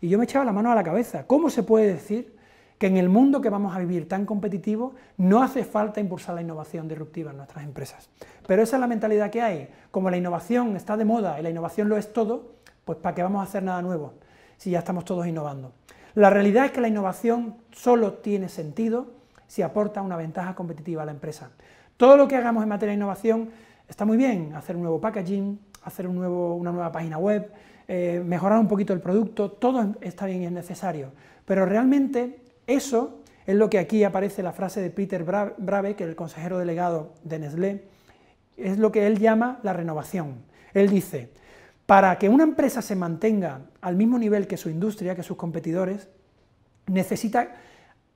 S1: Y yo me echaba la mano a la cabeza, ¿cómo se puede decir que en el mundo que vamos a vivir tan competitivo no hace falta impulsar la innovación disruptiva en nuestras empresas? Pero esa es la mentalidad que hay. Como la innovación está de moda y la innovación lo es todo, pues ¿para qué vamos a hacer nada nuevo si ya estamos todos innovando? La realidad es que la innovación solo tiene sentido si aporta una ventaja competitiva a la empresa. Todo lo que hagamos en materia de innovación está muy bien, hacer un nuevo packaging, hacer un nuevo, una nueva página web, eh, mejorar un poquito el producto, todo está bien y es necesario. Pero realmente eso es lo que aquí aparece la frase de Peter Brave, que es el consejero delegado de Nestlé, es lo que él llama la renovación. Él dice, para que una empresa se mantenga al mismo nivel que su industria, que sus competidores, necesita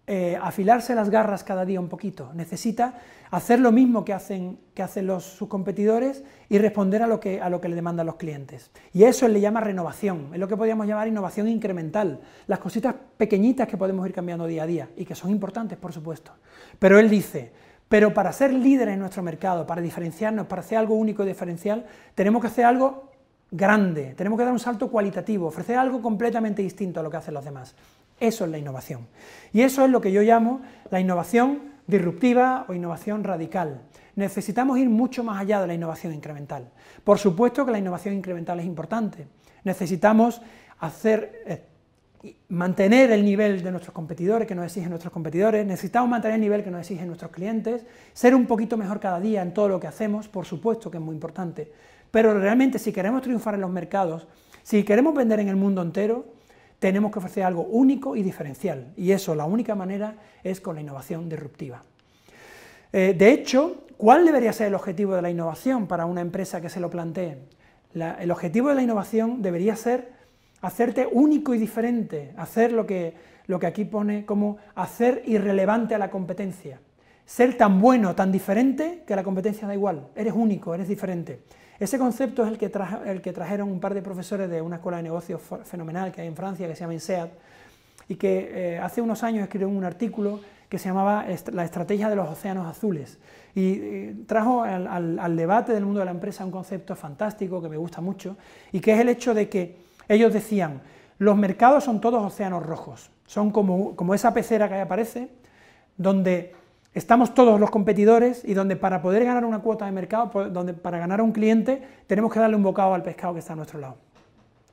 S1: eh, afilarse las garras cada día un poquito, necesita hacer lo mismo que hacen, que hacen sus competidores y responder a lo, que, le demandan los clientes. Y eso él le llama renovación, es lo que podríamos llamar innovación incremental, las cositas pequeñitas que podemos ir cambiando día a día y que son importantes, por supuesto. Pero él dice, pero para ser líder en nuestro mercado, para diferenciarnos, para hacer algo único y diferencial, tenemos que hacer algo grande, tenemos que dar un salto cualitativo, ofrecer algo completamente distinto a lo que hacen los demás. Eso es la innovación. Y eso es lo que yo llamo la innovación disruptiva o innovación radical. Necesitamos ir mucho más allá de la innovación incremental. Por supuesto que la innovación incremental es importante. Necesitamos hacer... Eh, mantener el nivel de nuestros competidores, que nos exigen nuestros competidores, necesitamos mantener el nivel que nos exigen nuestros clientes, ser un poquito mejor cada día en todo lo que hacemos, por supuesto que es muy importante, pero realmente si queremos triunfar en los mercados, si queremos vender en el mundo entero, tenemos que ofrecer algo único y diferencial, y eso la única manera es con la innovación disruptiva. Eh, de hecho, ¿cuál debería ser el objetivo de la innovación para una empresa que se lo plantee? el objetivo de la innovación debería ser hacerte único y diferente, hacer lo que, lo que aquí pone como hacer irrelevante a la competencia, ser tan bueno, tan diferente que la competencia da igual, eres único, eres diferente. Ese concepto es el que, el que trajeron un par de profesores de una escuela de negocios fenomenal que hay en Francia, que se llama INSEAD, y que eh, hace unos años escribió un artículo que se llamaba La estrategia de los océanos azules. Y eh, trajo al, debate del mundo de la empresa un concepto fantástico que me gusta mucho, y que es el hecho de que ellos decían, los mercados son todos océanos rojos, son como, como esa pecera que aparece, donde estamos todos los competidores y donde para poder ganar una cuota de mercado, donde para ganar a un cliente, tenemos que darle un bocado al pescado que está a nuestro lado.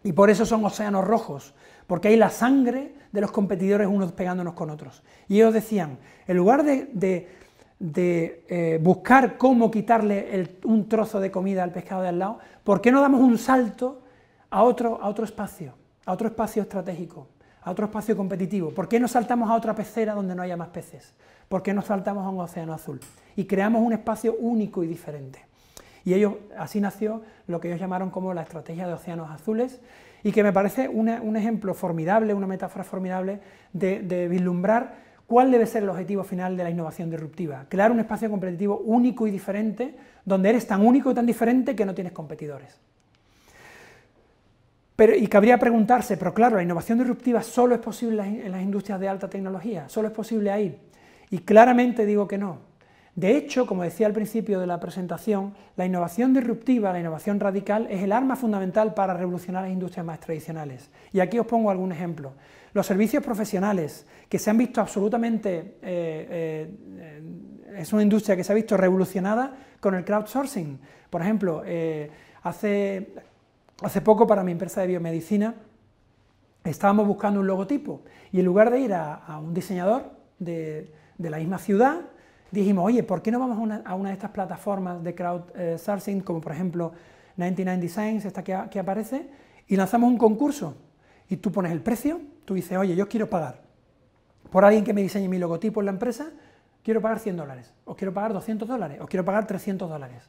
S1: Y por eso son océanos rojos, porque hay la sangre de los competidores unos pegándonos con otros. Y ellos decían, en lugar de, eh, buscar cómo quitarle un trozo de comida al pescado de al lado, ¿por qué no damos un salto a otro espacio, a otro espacio estratégico, a otro espacio competitivo? ¿Por qué no saltamos a otra pecera donde no haya más peces? ¿Por qué nos saltamos a un océano azul? Y creamos un espacio único y diferente. Y ellos, así nació lo que ellos llamaron como la estrategia de océanos azules, y que me parece un ejemplo formidable, una metáfora formidable de, vislumbrar cuál debe ser el objetivo final de la innovación disruptiva. Crear un espacio competitivo único y diferente, donde eres tan único y tan diferente que no tienes competidores. Pero, y cabría preguntarse, pero claro, la innovación disruptiva solo es posible en las industrias de alta tecnología, solo es posible ahí. Y claramente digo que no. De hecho, como decía al principio de la presentación, la innovación disruptiva, la innovación radical, es el arma fundamental para revolucionar las industrias más tradicionales. Y aquí os pongo algún ejemplo. Los servicios profesionales, que se han visto absolutamente, eh, eh, es una industria que se ha visto revolucionada con el crowdsourcing. Por ejemplo, eh, hace, hace poco para mi empresa de biomedicina estábamos buscando un logotipo y en lugar de ir a un diseñador de de la misma ciudad, dijimos, oye, ¿por qué no vamos a una, de estas plataformas de crowdsourcing, eh, como por ejemplo 99 Designs, esta que, aparece, y lanzamos un concurso? Y tú pones el precio, tú dices, oye, yo quiero pagar por alguien que me diseñe mi logotipo en la empresa, quiero pagar 100 dólares, o quiero pagar 200 dólares, o quiero pagar 300 dólares.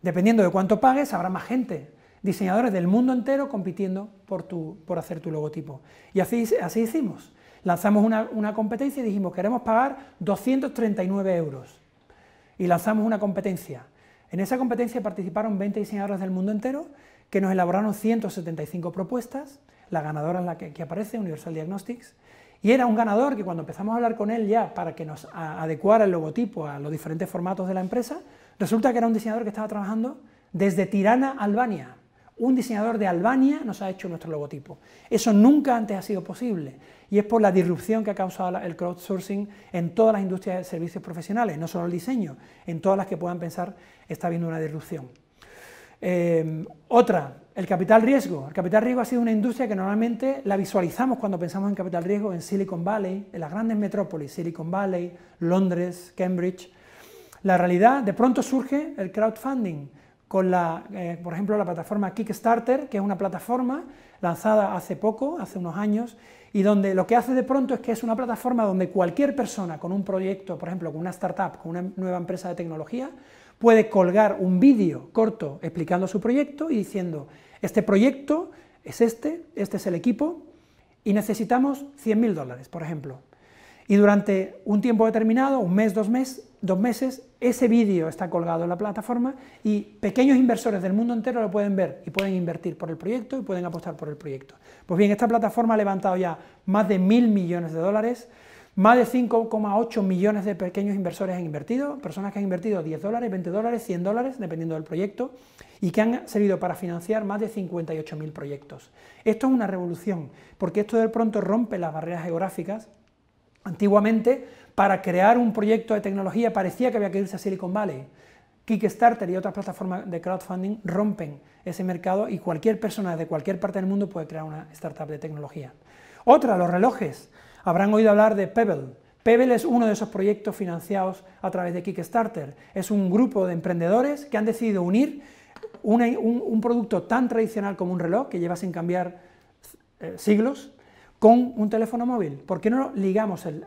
S1: Dependiendo de cuánto pagues, habrá más gente, diseñadores del mundo entero compitiendo por, por hacer tu logotipo. Y así, así hicimos. Lanzamos una, competencia y dijimos, queremos pagar 239 euros. Y lanzamos una competencia. En esa competencia participaron 20 diseñadores del mundo entero que nos elaboraron 175 propuestas, la ganadora es la que, que, aparece, Universal Diagnostics, y era un ganador que cuando empezamos a hablar con él ya para que nos adecuara el logotipo a los diferentes formatos de la empresa, resulta que era un diseñador que estaba trabajando desde Tirana, Albania un diseñador de Albania nos ha hecho nuestro logotipo. Eso nunca antes ha sido posible y es por la disrupción que ha causado el crowdsourcing en todas las industrias de servicios profesionales, no solo el diseño, en todas las que puedan pensar está habiendo una disrupción. Eh, otra, el capital riesgo. El capital riesgo ha sido una industria que normalmente la visualizamos cuando pensamos en capital riesgo en Silicon Valley, en las grandes metrópolis, Silicon Valley, Londres, Cambridge. La realidad, de pronto surge el crowdfunding con, la, eh, por ejemplo, la plataforma Kickstarter, que es una plataforma lanzada hace poco, hace unos años, y donde lo que hace de pronto es que es una plataforma donde cualquier persona con un proyecto, por ejemplo, con una startup, con una nueva empresa de tecnología, puede colgar un vídeo corto explicando su proyecto y diciendo, este proyecto es este, este es el equipo, y necesitamos 100.000 dólares, por ejemplo. Y durante un tiempo determinado, un mes, dos, dos meses, ese vídeo está colgado en la plataforma y pequeños inversores del mundo entero lo pueden ver y pueden invertir por el proyecto y pueden apostar por el proyecto. Pues bien, esta plataforma ha levantado ya más de mil millones de dólares, más de 5,8 millones de pequeños inversores han invertido, personas que han invertido 10 dólares, 20 dólares, 100 dólares, dependiendo del proyecto, y que han servido para financiar más de 58.000 proyectos. Esto es una revolución, porque esto de pronto rompe las barreras geográficas Antiguamente, para crear un proyecto de tecnología parecía que había que irse a Silicon Valley. Kickstarter y otras plataformas de crowdfunding rompen ese mercado y cualquier persona de cualquier parte del mundo puede crear una startup de tecnología. Otra, los relojes. Habrán oído hablar de Pebble. Pebble es uno de esos proyectos financiados a través de Kickstarter. Es un grupo de emprendedores que han decidido unir un, producto tan tradicional como un reloj, que lleva sin cambiar eh, siglos, con un teléfono móvil. ¿Por qué no ligamos el,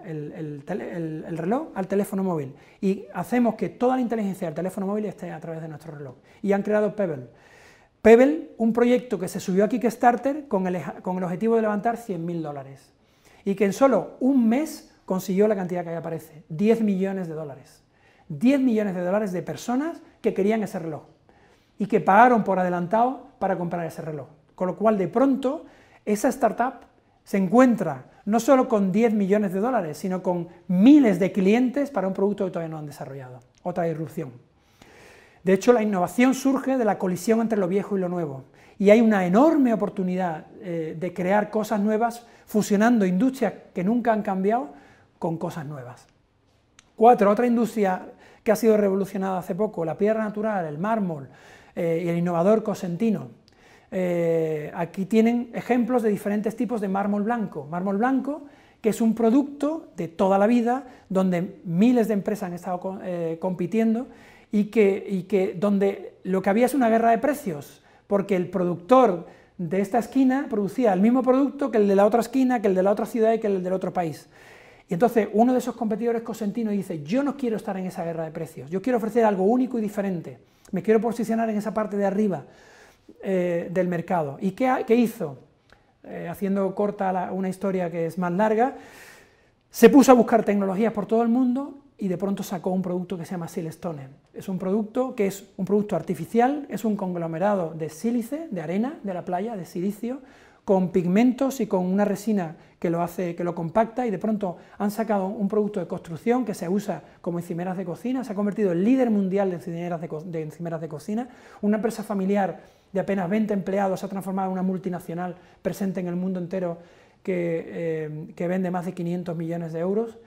S1: reloj al teléfono móvil? Y hacemos que toda la inteligencia del teléfono móvil esté a través de nuestro reloj. Y han creado Pebble. Pebble, un proyecto que se subió a Kickstarter con el, objetivo de levantar 100.000 dólares. Y que en solo un mes consiguió la cantidad que ahí aparece, 10 millones de dólares. 10 millones de dólares de personas que querían ese reloj y que pagaron por adelantado para comprar ese reloj. Con lo cual, de pronto, esa startup se encuentra no solo con 10 millones de dólares, sino con miles de clientes para un producto que todavía no han desarrollado. Otra irrupción. De hecho, la innovación surge de la colisión entre lo viejo y lo nuevo. Y hay una enorme oportunidad eh, de crear cosas nuevas fusionando industrias que nunca han cambiado con cosas nuevas. Cuatro, otra industria que ha sido revolucionada hace poco, la piedra natural, el mármol eh, y el innovador Cosentino eh, aquí tienen ejemplos de diferentes tipos de mármol blanco. Mármol blanco que es un producto de toda la vida, donde miles de empresas han estado eh, compitiendo y donde lo que había es una guerra de precios, porque el productor de esta esquina producía el mismo producto que el de la otra esquina, que el de la otra ciudad y que el del otro país. Y entonces uno de esos competidores cosentino dice, yo no quiero estar en esa guerra de precios, yo quiero ofrecer algo único y diferente, me quiero posicionar en esa parte de arriba, eh, del mercado. ¿Y qué, hizo? Eh, haciendo corta una historia que es más larga, se puso a buscar tecnologías por todo el mundo y de pronto sacó un producto que se llama Silestone. Es un producto que es un producto artificial, es un conglomerado de sílice, de arena, de la playa, de silicio, con pigmentos y con una resina que lo hace, que lo compacta y de pronto han sacado un producto de construcción que se usa como encimeras de cocina, se ha convertido en líder mundial de encimeras de, encimeras de cocina, una empresa familiar de apenas 20 empleados se ha transformado en una multinacional presente en el mundo entero que, eh, que, vende más de 500 millones de euros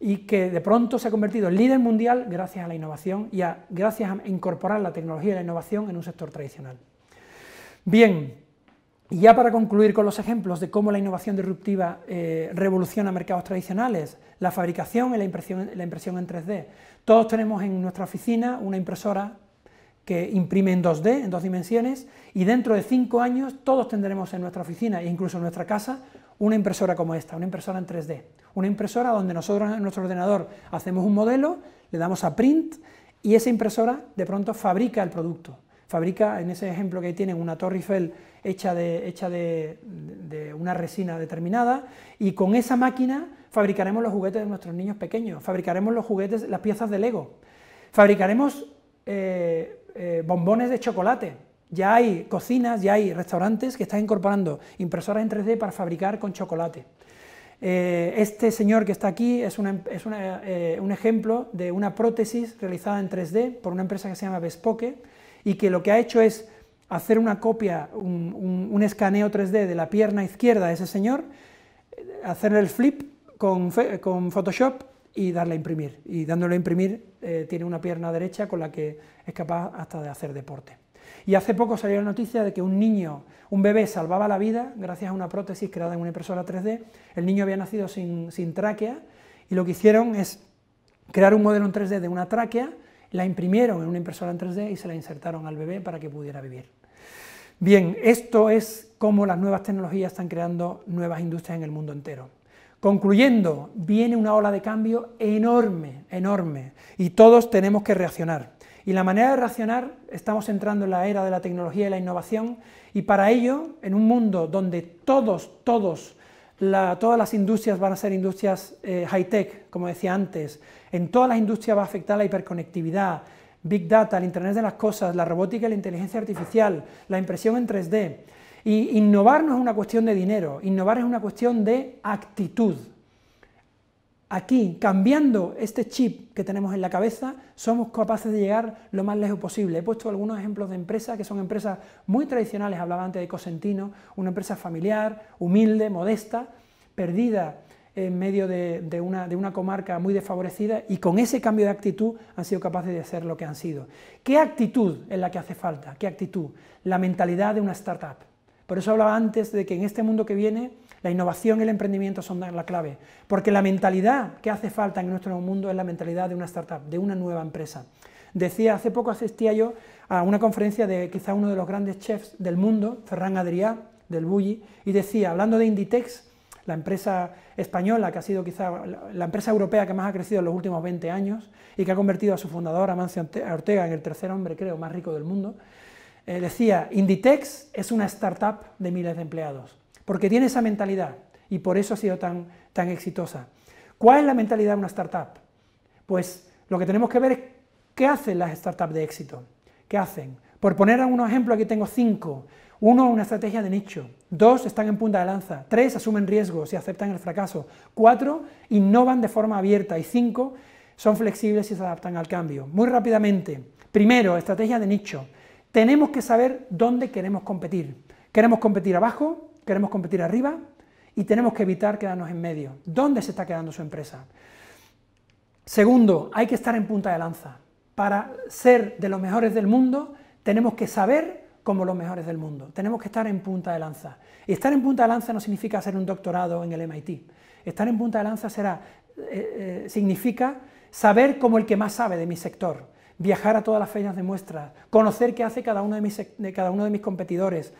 S1: y que de pronto se ha convertido en líder mundial gracias a la innovación y gracias a incorporar la tecnología y la innovación en un sector tradicional. Bien, y ya para concluir con los ejemplos de cómo la innovación disruptiva eh, revoluciona mercados tradicionales, la fabricación y la impresión, la impresión en 3D. Todos tenemos en nuestra oficina una impresora que imprime en 2D, en dos dimensiones, y dentro de cinco años todos tendremos en nuestra oficina e incluso en nuestra casa una impresora como esta, una impresora en 3D, una impresora donde nosotros en nuestro ordenador hacemos un modelo, le damos a print y esa impresora de pronto fabrica el producto. Fabrica, en ese ejemplo que ahí tienen, una Torre Eiffel hecha, de, hecha de, una resina determinada y con esa máquina fabricaremos los juguetes de nuestros niños pequeños, fabricaremos los juguetes, las piezas de Lego, fabricaremos eh, eh, bombones de chocolate. Ya hay cocinas, ya hay restaurantes que están incorporando impresoras en 3D para fabricar con chocolate. Eh, este señor que está aquí es, eh, un ejemplo de una prótesis realizada en 3D por una empresa que se llama Bespoke y que lo que ha hecho es hacer una copia, un, escaneo 3D de la pierna izquierda de ese señor, hacerle el flip con, Photoshop y darle imprimir. Y dándole a imprimir eh, tiene una pierna derecha con la que es capaz hasta de hacer deporte. Y hace poco salió la noticia de que un niño, un bebé salvaba la vida gracias a una prótesis creada en una impresora 3D. El niño había nacido sin, sin tráquea y lo que hicieron es crear un modelo en 3D de una tráquea, la imprimieron en una impresora en 3D y se la insertaron al bebé para que pudiera vivir. Bien, esto es cómo las nuevas tecnologías están creando nuevas industrias en el mundo entero. Concluyendo, viene una ola de cambio enorme, enorme, y todos tenemos que reaccionar. Y la manera de reaccionar, estamos entrando en la era de la tecnología y la innovación, y para ello, en un mundo donde todos, todos, todas las industrias van a ser industrias eh, high-tech, como decía antes, en todas las industrias va a afectar la hiperconectividad, Big Data, el Internet de las Cosas, la robótica y la inteligencia artificial, la impresión en 3D, y innovar no es una cuestión de dinero, innovar es una cuestión de actitud. Aquí, cambiando este chip que tenemos en la cabeza, somos capaces de llegar lo más lejos posible. He puesto algunos ejemplos de empresas que son empresas muy tradicionales, hablaba antes de Cosentino, una empresa familiar, humilde, modesta, perdida en medio de, una, una, comarca muy desfavorecida y con ese cambio de actitud han sido capaces de hacer lo que han sido. ¿Qué actitud es la que hace falta? ¿Qué actitud? La mentalidad de una startup. Por eso hablaba antes de que en este mundo que viene la innovación y el emprendimiento son la clave, porque la mentalidad que hace falta en nuestro nuevo mundo es la mentalidad de una startup, de una nueva empresa. Decía, hace poco asistía yo a una conferencia de quizá uno de los grandes chefs del mundo, Ferran Adrià, del Bulli, y decía, hablando de Inditex, la empresa española que ha sido quizá la empresa europea que más ha crecido en los últimos 20 años y que ha convertido a su fundador, Amancio Ortega, en el tercer hombre, creo, más rico del mundo, eh, decía, Inditex es una startup de miles de empleados, porque tiene esa mentalidad y por eso ha sido tan, tan exitosa. ¿Cuál es la mentalidad de una startup? Pues lo que tenemos que ver es qué hacen las startups de éxito, qué hacen. Por poner algunos ejemplos, aquí tengo cinco. Uno, una estrategia de nicho. Dos, están en punta de lanza. Tres, asumen riesgos y aceptan el fracaso. Cuatro, innovan de forma abierta. Y cinco, son flexibles y se adaptan al cambio. Muy rápidamente, primero, estrategia de nicho. Tenemos que saber dónde queremos competir. ¿Queremos competir abajo? ¿Queremos competir arriba? Y tenemos que evitar quedarnos en medio. ¿Dónde se está quedando su empresa? Segundo, hay que estar en punta de lanza. Para ser de los mejores del mundo, tenemos que saber como los mejores del mundo. Tenemos que estar en punta de lanza. Y estar en punta de lanza no significa hacer un doctorado en el MIT. Estar en punta de lanza será, eh, eh, significa saber como el que más sabe de mi sector, viajar a todas las fechas de muestras, conocer qué hace cada uno de mis, cada uno de mis competidores,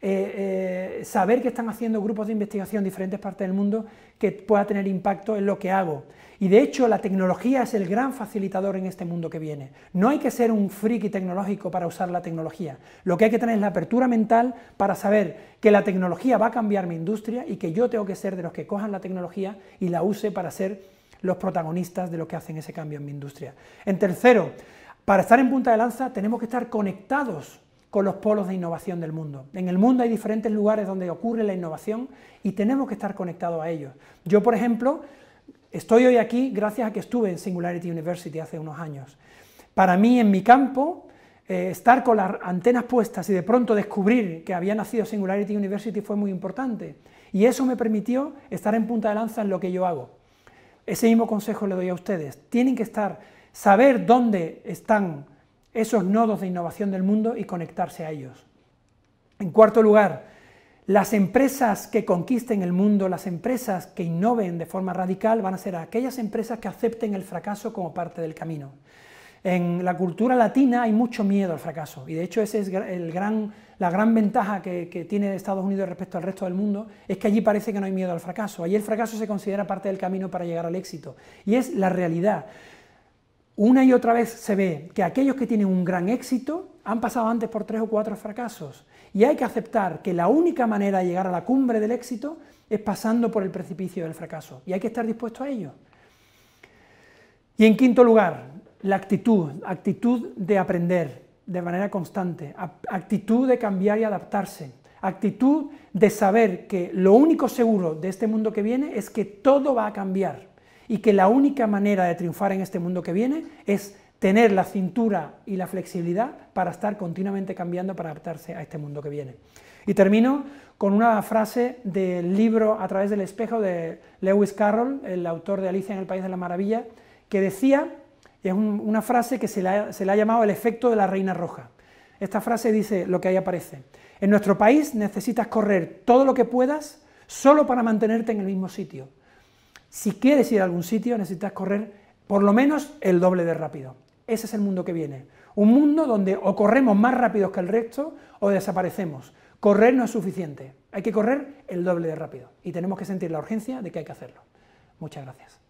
S1: eh, eh, saber qué están haciendo grupos de investigación en diferentes partes del mundo que pueda tener impacto en lo que hago. Y de hecho la tecnología es el gran facilitador en este mundo que viene. No hay que ser un friki tecnológico para usar la tecnología. Lo que hay que tener es la apertura mental para saber que la tecnología va a cambiar mi industria y que yo tengo que ser de los que cojan la tecnología y la use para ser los protagonistas de lo que hacen ese cambio en mi industria. En tercero, para estar en punta de lanza tenemos que estar conectados con los polos de innovación del mundo. En el mundo hay diferentes lugares donde ocurre la innovación y tenemos que estar conectados a ellos. Yo, por ejemplo, estoy hoy aquí gracias a que estuve en Singularity University hace unos años. Para mí, en mi campo, eh, estar con las antenas puestas y de pronto descubrir que había nacido Singularity University fue muy importante. Y eso me permitió estar en punta de lanza en lo que yo hago. Ese mismo consejo le doy a ustedes. Tienen que estar saber dónde están esos nodos de innovación del mundo y conectarse a ellos. En cuarto lugar, las empresas que conquisten el mundo, las empresas que innoven de forma radical, van a ser aquellas empresas que acepten el fracaso como parte del camino. En la cultura latina hay mucho miedo al fracaso y de hecho esa es el gran, la gran ventaja que, que, tiene Estados Unidos respecto al resto del mundo, es que allí parece que no hay miedo al fracaso, allí el fracaso se considera parte del camino para llegar al éxito y es la realidad. Una y otra vez se ve que aquellos que tienen un gran éxito han pasado antes por tres o cuatro fracasos y hay que aceptar que la única manera de llegar a la cumbre del éxito es pasando por el precipicio del fracaso y hay que estar dispuesto a ello. Y en quinto lugar, la actitud, actitud de aprender de manera constante, actitud de cambiar y adaptarse, actitud de saber que lo único seguro de este mundo que viene es que todo va a cambiar y que la única manera de triunfar en este mundo que viene es tener la cintura y la flexibilidad para estar continuamente cambiando para adaptarse a este mundo que viene. Y termino con una frase del libro A través del espejo de Lewis Carroll, el autor de Alicia en el País de la Maravilla, que decía, es una frase que se le, ha, se le ha llamado el efecto de la reina roja. Esta frase dice lo que ahí aparece. En nuestro país necesitas correr todo lo que puedas solo para mantenerte en el mismo sitio. Si quieres ir a algún sitio necesitas correr por lo menos el doble de rápido. Ese es el mundo que viene. Un mundo donde o corremos más rápido que el resto o desaparecemos. Correr no es suficiente. Hay que correr el doble de rápido. Y tenemos que sentir la urgencia de que hay que hacerlo. Muchas gracias.